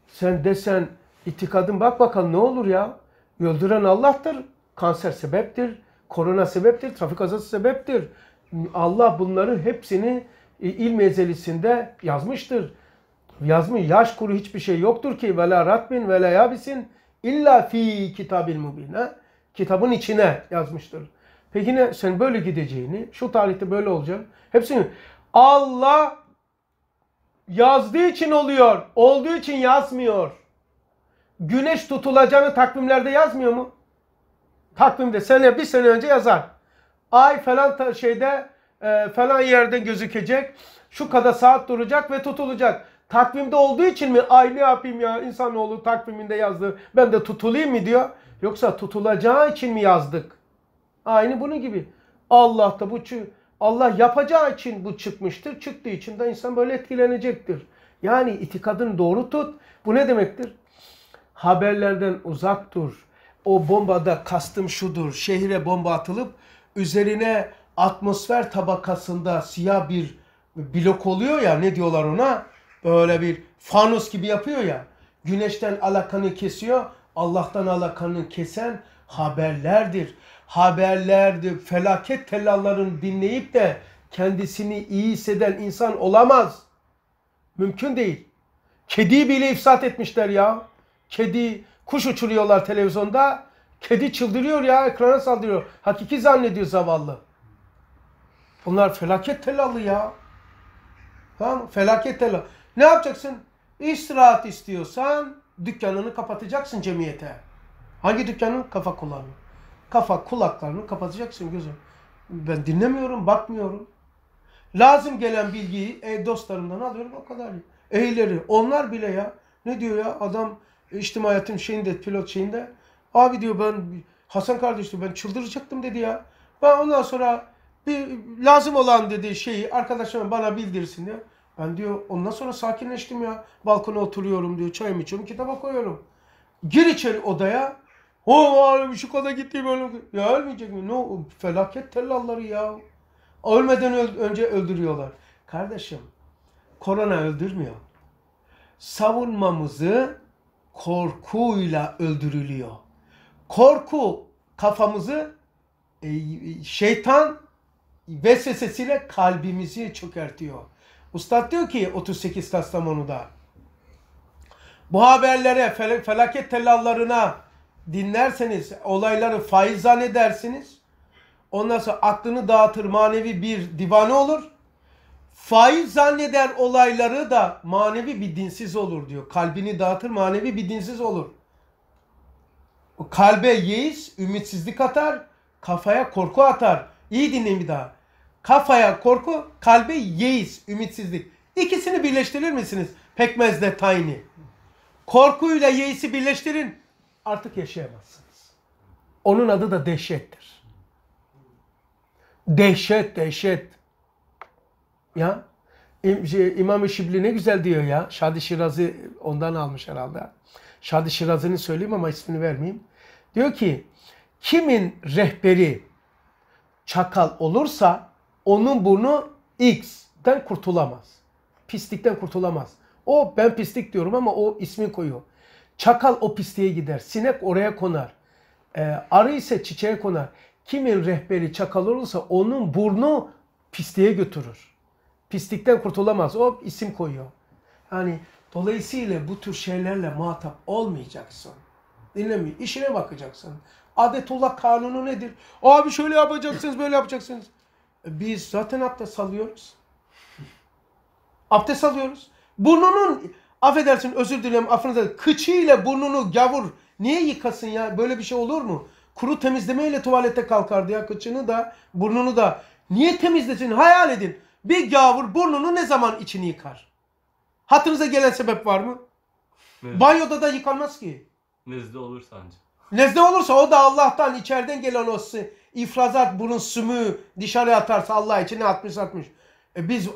sen desen itikadın bak bakalım ne olur ya. Öldüren Allah'tır. Kanser sebeptir. Korona sebeptir. Trafik kazası sebeptir. Allah bunları hepsini e, ilmi ezelisinde yazmıştır. Yazmıyor, yaş kuru hiçbir şey yoktur ki vela ratbin vela yabisin illa fi kitabil mubine kitabın içine yazmıştır. Peki ne sen böyle gideceğini, şu tarihte böyle olacak. Hepsini Allah yazdığı için oluyor, olduğu için yazmıyor güneş tutulacağını takvimlerde yazmıyor mu? Takvimde sene bir sene önce yazar. Ay falan şeyde e, falan yerde gözükecek. Şu kadar saat duracak ve tutulacak. Takvimde olduğu için mi ay ne yapayım ya insanoğlu takviminde yazdı. Ben de tutulayım mı diyor. Yoksa tutulacağı için mi yazdık? Aynı bunun gibi. Allah da bu Allah yapacağı için bu çıkmıştır. Çıktığı için de insan böyle etkilenecektir. Yani itikadını doğru tut. Bu ne demektir? haberlerden uzak dur. O bombada kastım şudur. Şehire bomba atılıp üzerine atmosfer tabakasında siyah bir blok oluyor ya ne diyorlar ona? Böyle bir fanus gibi yapıyor ya. Güneşten alakanı kesiyor. Allah'tan alakanı kesen haberlerdir. Haberlerdir. Felaket tellalların dinleyip de kendisini iyi hisseden insan olamaz. Mümkün değil. Kedi bile ifsat etmişler ya kedi, kuş uçuruyorlar televizyonda. Kedi çıldırıyor ya ekrana saldırıyor. Hakiki zannediyor zavallı. Bunlar felaket telalı ya. Tamam Felaket telalı. Ne yapacaksın? İstirahat istiyorsan dükkanını kapatacaksın cemiyete. Hangi dükkanı? Kafa kulağını. Kafa kulaklarını kapatacaksın gözüm. Ben dinlemiyorum, bakmıyorum. Lazım gelen bilgiyi e, dostlarımdan alıyorum o kadar. Eğileri. Onlar bile ya. Ne diyor ya adam içtimaiyatın şeyinde pilot şeyinde. Abi diyor ben Hasan kardeş diyor ben çıldıracaktım dedi ya. Ben ondan sonra bir lazım olan dedi şeyi arkadaşlarım bana bildirsin diyor. Ben diyor ondan sonra sakinleştim ya. Balkona oturuyorum diyor. Çayımı içiyorum kitaba koyuyorum. Gir içeri odaya. O abi şu kadar gitti böyle. Ya ölmeyecek mi? No, felaket tellalları ya. Ölmeden öl önce öldürüyorlar. Kardeşim korona öldürmüyor. Savunmamızı korkuyla öldürülüyor. Korku kafamızı e, şeytan vesvesesiyle kalbimizi çökertiyor. Ustad diyor ki 38 Kastamonu'da bu haberlere felaket tellallarına dinlerseniz olayları faiz zannedersiniz. Ondan sonra aklını dağıtır manevi bir divane olur fail zanneder olayları da manevi bir dinsiz olur diyor. Kalbini dağıtır manevi bir dinsiz olur. kalbe yeis, ümitsizlik atar, kafaya korku atar. İyi dinleyin bir daha. Kafaya korku, kalbe yeis, ümitsizlik. İkisini birleştirir misiniz? Pekmezle tiny. Korkuyla yeisi birleştirin. Artık yaşayamazsınız. Onun adı da dehşettir. Dehşet, dehşet. Ya şey, İmam-ı Şibli ne güzel diyor ya. Şadi Şirazi ondan almış herhalde. Şadi Şirazi'ni söyleyeyim ama ismini vermeyeyim. Diyor ki kimin rehberi çakal olursa onun burnu X'den kurtulamaz. Pislikten kurtulamaz. O ben pislik diyorum ama o ismi koyuyor. Çakal o pisliğe gider. Sinek oraya konar. E, arı ise çiçeğe konar. Kimin rehberi çakal olursa onun burnu pisliğe götürür pislikten kurtulamaz. O isim koyuyor. Yani dolayısıyla bu tür şeylerle muhatap olmayacaksın. Dinlemiyor. İşine bakacaksın. Adetullah kanunu nedir? Abi şöyle yapacaksınız, böyle yapacaksınız. E, biz zaten abdest alıyoruz. Abdest alıyoruz. Burnunun, affedersin özür dilerim affınıza, kıçıyla burnunu gavur niye yıkasın ya? Böyle bir şey olur mu? Kuru temizlemeyle tuvalete kalkardı ya kıçını da, burnunu da. Niye temizlesin? Hayal edin. Bir gavur burnunu ne zaman içini yıkar? Hatırınıza gelen sebep var mı? Nezle. Banyoda da yıkanmaz ki. Nezle olursa ancak. Nezle olursa o da Allah'tan içeriden gelen o ifrazat bunun sümü dışarı atarsa Allah için ne atmış atmış. E biz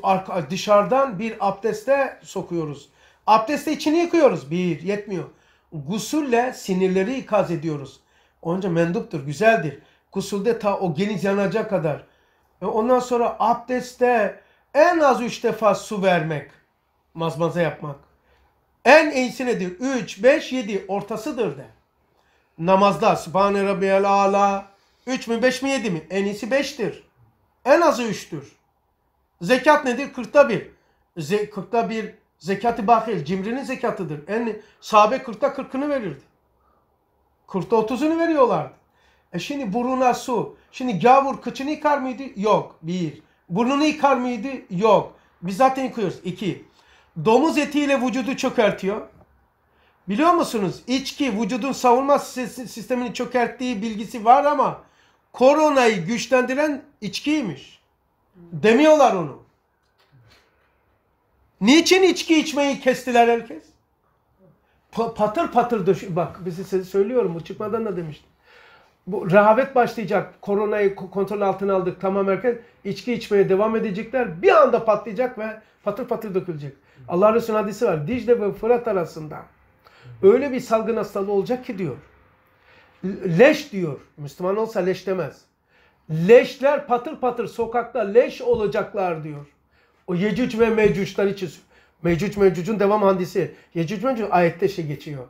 dışarıdan bir abdeste sokuyoruz. Abdeste içini yıkıyoruz. Bir yetmiyor. Gusulle sinirleri ikaz ediyoruz. Onca menduptur, güzeldir. Gusulde ta o geniz yanacak kadar e ondan sonra abdestte en az üç defa su vermek. Mazmaza yapmak. En iyisi nedir? Üç, beş, yedi ortasıdır de. Namazda Sübhane Rabbiyel Ala üç mü beş mi yedi mi? En iyisi beştir. En azı üçtür. Zekat nedir? Kırkta bir. Ze kırkta bir zekatı bahil, Cimrinin zekatıdır. En sahabe kırkta kırkını verirdi. Kırkta otuzunu veriyorlardı. E şimdi buruna su. Şimdi gavur kıçını yıkar mıydı? Yok. Bir. Burnunu yıkar mıydı? Yok. Biz zaten yıkıyoruz. İki. Domuz etiyle vücudu çökertiyor. Biliyor musunuz? İçki vücudun savunma sistemini çökerttiği bilgisi var ama koronayı güçlendiren içkiymiş. Demiyorlar onu. Niçin içki içmeyi kestiler herkes? Pa patır patır düşün. Bak bizi size söylüyorum. Bu çıkmadan da demiştim bu rehavet başlayacak. Koronayı kontrol altına aldık tamam herkes içki içmeye devam edecekler. Bir anda patlayacak ve patır patır dökülecek. Allah Resulü'nün hadisi var. Dicle ve Fırat arasında öyle bir salgın hastalığı olacak ki diyor. Leş diyor. Müslüman olsa leş demez. Leşler patır patır sokakta leş olacaklar diyor. O Yecüc ve Mecüc'ler için. Mecüc Mecüc'ün devam hadisi. Yecüc Mecüc ayette şey geçiyor.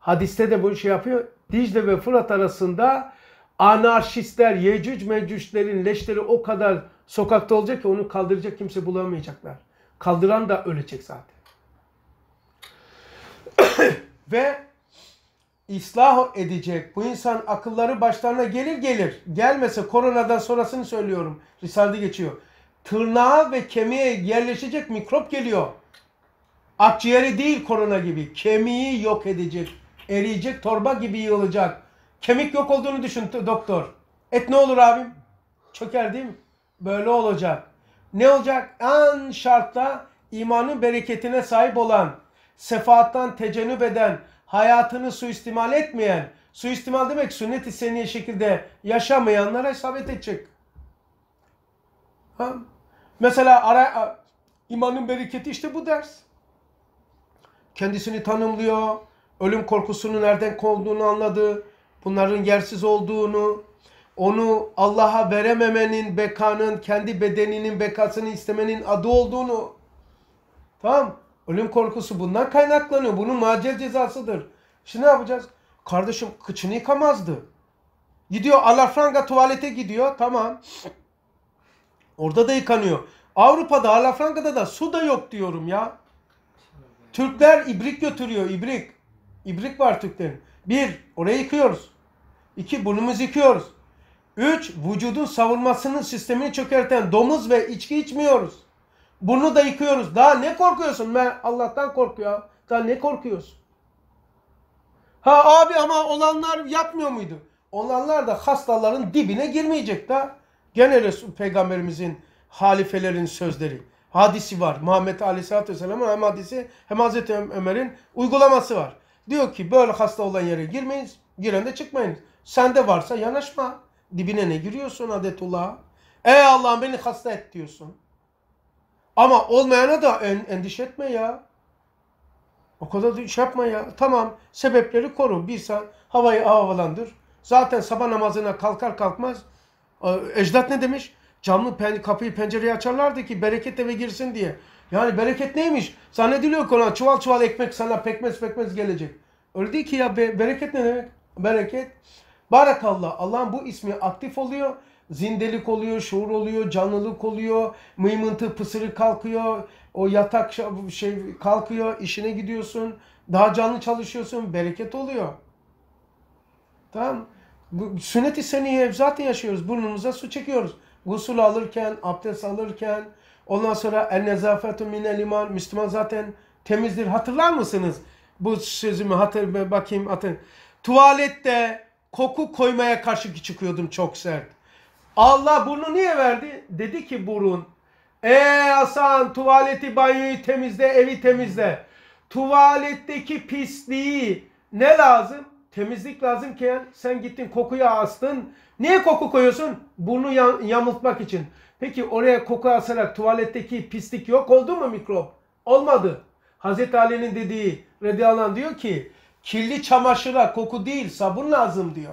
Hadiste de bu şey yapıyor. Dicle ve Fırat arasında anarşistler, yecüc mecüclerin leşleri o kadar sokakta olacak ki onu kaldıracak kimse bulamayacaklar. Kaldıran da ölecek zaten. <coughs> ve ıslah edecek bu insan akılları başlarına gelir gelir. Gelmese koronadan sonrasını söylüyorum. Risalede geçiyor. Tırnağa ve kemiğe yerleşecek mikrop geliyor. Akciğeri değil korona gibi. Kemiği yok edecek eriyecek, torba gibi yığılacak. Kemik yok olduğunu düşün doktor. Et ne olur abim? Çöker değil mi? Böyle olacak. Ne olacak? An şartta imanın bereketine sahip olan, sefaattan tecenüp eden, hayatını suistimal etmeyen, suistimal demek sünnet-i seniye şekilde yaşamayanlara isabet edecek. Ha? Mesela ara, imanın bereketi işte bu ders. Kendisini tanımlıyor, ölüm korkusunun nereden kovduğunu anladı. Bunların yersiz olduğunu, onu Allah'a verememenin bekanın, kendi bedeninin bekasını istemenin adı olduğunu. Tamam. Ölüm korkusu bundan kaynaklanıyor. Bunun macer cezasıdır. Şimdi ne yapacağız? Kardeşim kıçını yıkamazdı. Gidiyor alafranga tuvalete gidiyor. Tamam. Orada da yıkanıyor. Avrupa'da alafrangada da su da yok diyorum ya. Türkler ibrik götürüyor ibrik. İbrik var Türklerin. Bir, orayı yıkıyoruz. İki, burnumuzu yıkıyoruz. Üç, vücudun savunmasının sistemini çökerten domuz ve içki içmiyoruz. Bunu da yıkıyoruz. Daha ne korkuyorsun? Ben Allah'tan korkuyor. Daha ne korkuyorsun? Ha abi ama olanlar yapmıyor muydu? Olanlar da hastaların dibine girmeyecek de Gene Resul Peygamberimizin halifelerin sözleri. Hadisi var. Muhammed Aleyhisselatü Vesselam'ın hem hadisi hem Hazreti Ömer'in uygulaması var. Diyor ki böyle hasta olan yere girmeyiz. Giren de çıkmayın. Sende varsa yanaşma. Dibine ne giriyorsun adetullah? Ey Allah'ım beni hasta et diyorsun. Ama olmayana da en, endişe etme ya. O kadar da şey yapma ya. Tamam sebepleri koru. Bir saat havayı havalandır. Zaten sabah namazına kalkar kalkmaz. E, ecdat ne demiş? Camlı pen, kapıyı pencereyi açarlardı ki bereket eve girsin diye. Yani bereket neymiş? Zannediliyor ki ona çuval çuval ekmek sana pekmez pekmez gelecek. Öyle değil ki ya be, bereket ne demek? Bereket. Barakallah. Allah'ın bu ismi aktif oluyor. Zindelik oluyor, şuur oluyor, canlılık oluyor, mıymıntı pısırı kalkıyor, o yatak şey kalkıyor, işine gidiyorsun, daha canlı çalışıyorsun, bereket oluyor. Tamam bu, Sünnet-i seniye zaten yaşıyoruz. Burnumuza su çekiyoruz. Gusül alırken, abdest alırken, Ondan sonra el nezafetu minel iman. Müslüman zaten temizdir. Hatırlar mısınız? Bu sözümü hatır bakayım atın Tuvalette koku koymaya karşı çıkıyordum çok sert. Allah bunu niye verdi? Dedi ki burun. e Hasan tuvaleti banyoyu temizle evi temizle. Tuvaletteki pisliği ne lazım? Temizlik lazım ki sen gittin kokuyu astın. Niye koku koyuyorsun? Burnu yamultmak için. Peki oraya koku asarak tuvaletteki pislik yok oldu mu mikrop? Olmadı. Hazreti Ali'nin dediği radıyallahu diyor ki kirli çamaşıra koku değil sabun lazım diyor.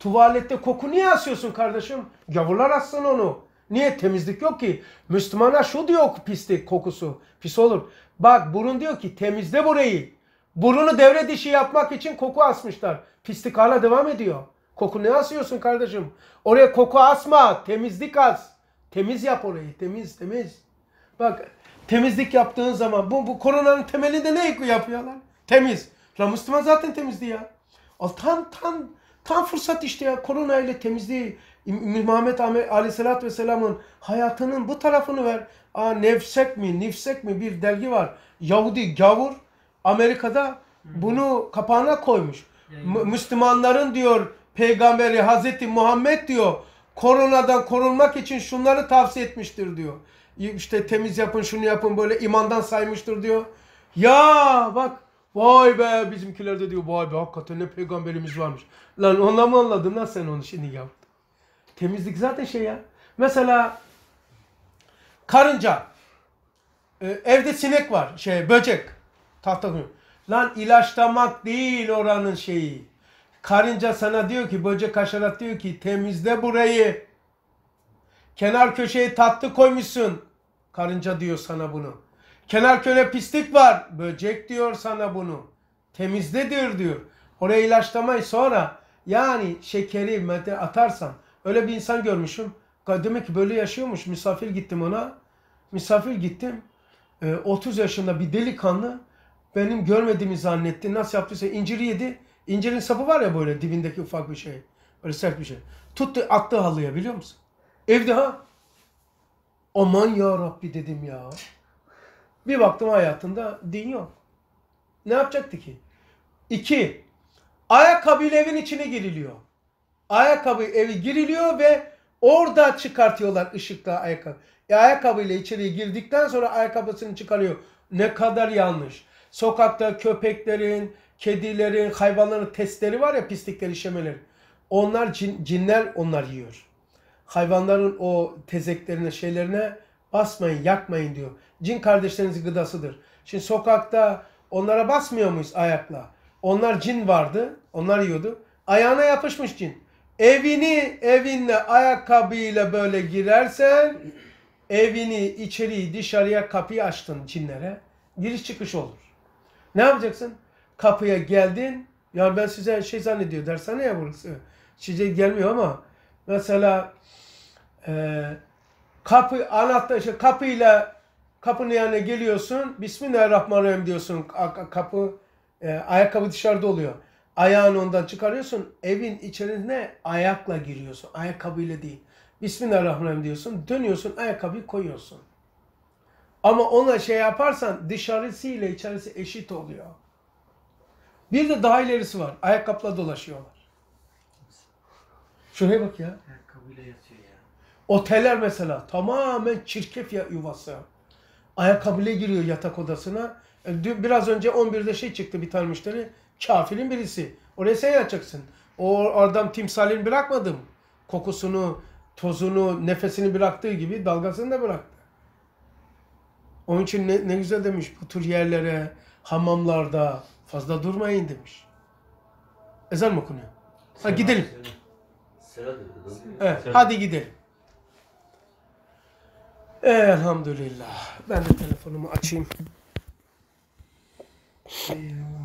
Tuvalette koku niye asıyorsun kardeşim? Gavurlar assın onu. Niye? Temizlik yok ki. Müslümana şu diyor pislik kokusu. Pis olur. Bak burun diyor ki temizle burayı. Burunu devre dişi yapmak için koku asmışlar. Pislik hala devam ediyor. Koku ne asıyorsun kardeşim? Oraya koku asma. Temizlik as. Temiz yap orayı. Temiz temiz. Bak temizlik yaptığın zaman bu, bu koronanın temelinde ne yapıyorlar? Temiz. La Müslüman zaten temizdi ya. Al, tam tam tam fırsat işte ya. Korona ile temizliği Muhammed Aleyhisselatü Vesselam'ın hayatının bu tarafını ver. Aa, nefsek mi nifsek mi bir dergi var. Yahudi gavur Amerika'da bunu kapağına koymuş. Müslümanların diyor peygamberi Hazreti Muhammed diyor koronadan korunmak için şunları tavsiye etmiştir diyor. İşte temiz yapın şunu yapın böyle imandan saymıştır diyor. Ya bak vay be bizimkiler de diyor vay be hakikaten ne peygamberimiz varmış. Lan ondan mı anladın lan sen onu şimdi yaptın. Temizlik zaten şey ya. Mesela karınca e, evde sinek var şey böcek tahta Lan ilaçlamak değil oranın şeyi. Karınca sana diyor ki böcek haşerat diyor ki temizle burayı. Kenar köşeye tatlı koymuşsun. Karınca diyor sana bunu. Kenar köne pislik var. Böcek diyor sana bunu. Temizledir diyor. Oraya ilaçlamayı sonra yani şekeri mete atarsam öyle bir insan görmüşüm. Demek ki böyle yaşıyormuş. Misafir gittim ona. Misafir gittim. 30 ee, yaşında bir delikanlı benim görmediğimi zannetti. Nasıl yaptıysa incir yedi. İncirin sapı var ya böyle dibindeki ufak bir şey. Böyle sert bir şey. Tuttu attı halıya biliyor musun? Evde ha. Aman ya Rabbi dedim ya. Bir baktım hayatında din yok. Ne yapacaktı ki? İki. Ayakkabı evin içine giriliyor. Ayakkabı evi giriliyor ve orada çıkartıyorlar ışıkla ayakkabı. E ayakkabıyla içeriye girdikten sonra ayakkabısını çıkarıyor. Ne kadar yanlış. Sokakta köpeklerin, kedilerin, hayvanların testleri var ya pislikleri, işemeleri. Onlar cin, cinler onlar yiyor. Hayvanların o tezeklerine, şeylerine basmayın, yakmayın diyor. Cin kardeşlerinizin gıdasıdır. Şimdi sokakta onlara basmıyor muyuz ayakla? Onlar cin vardı, onlar yiyordu. Ayağına yapışmış cin. Evini evinle ayakkabıyla böyle girersen evini içeriği dışarıya kapıyı açtın cinlere. Giriş çıkış olur. Ne yapacaksın? kapıya geldin. Ya ben size şey zannediyor dershane ya burası. Size şey gelmiyor ama mesela e, kapı anahtar işte kapıyla kapının yanına geliyorsun. Bismillahirrahmanirrahim diyorsun. Kapı e, ayakkabı dışarıda oluyor. Ayağını ondan çıkarıyorsun. Evin içerisine ayakla giriyorsun. Ayakkabıyla değil. Bismillahirrahmanirrahim diyorsun. Dönüyorsun ayakkabıyı koyuyorsun. Ama ona şey yaparsan dışarısı ile içerisi eşit oluyor. Bir de daha ilerisi var. ayakkabıyla dolaşıyorlar. Şuraya bak ya. Ayakkabıyla yatıyor ya. Oteller mesela tamamen çirkef yuvası. Ayakkabıyla giriyor yatak odasına. E, biraz önce 11'de şey çıktı bir tane müşteri. Kafirin birisi. Oraya sen yatacaksın. O adam timsalini bırakmadım. Kokusunu, tozunu, nefesini bıraktığı gibi dalgasını da bıraktı. Onun için ne, ne güzel demiş bu tür yerlere, hamamlarda, Fazla durmayın demiş. Ezan mı okunuyor? Ha gidelim. Evet, hadi gidelim. Elhamdülillah. Ben de telefonumu açayım. Eyvallah.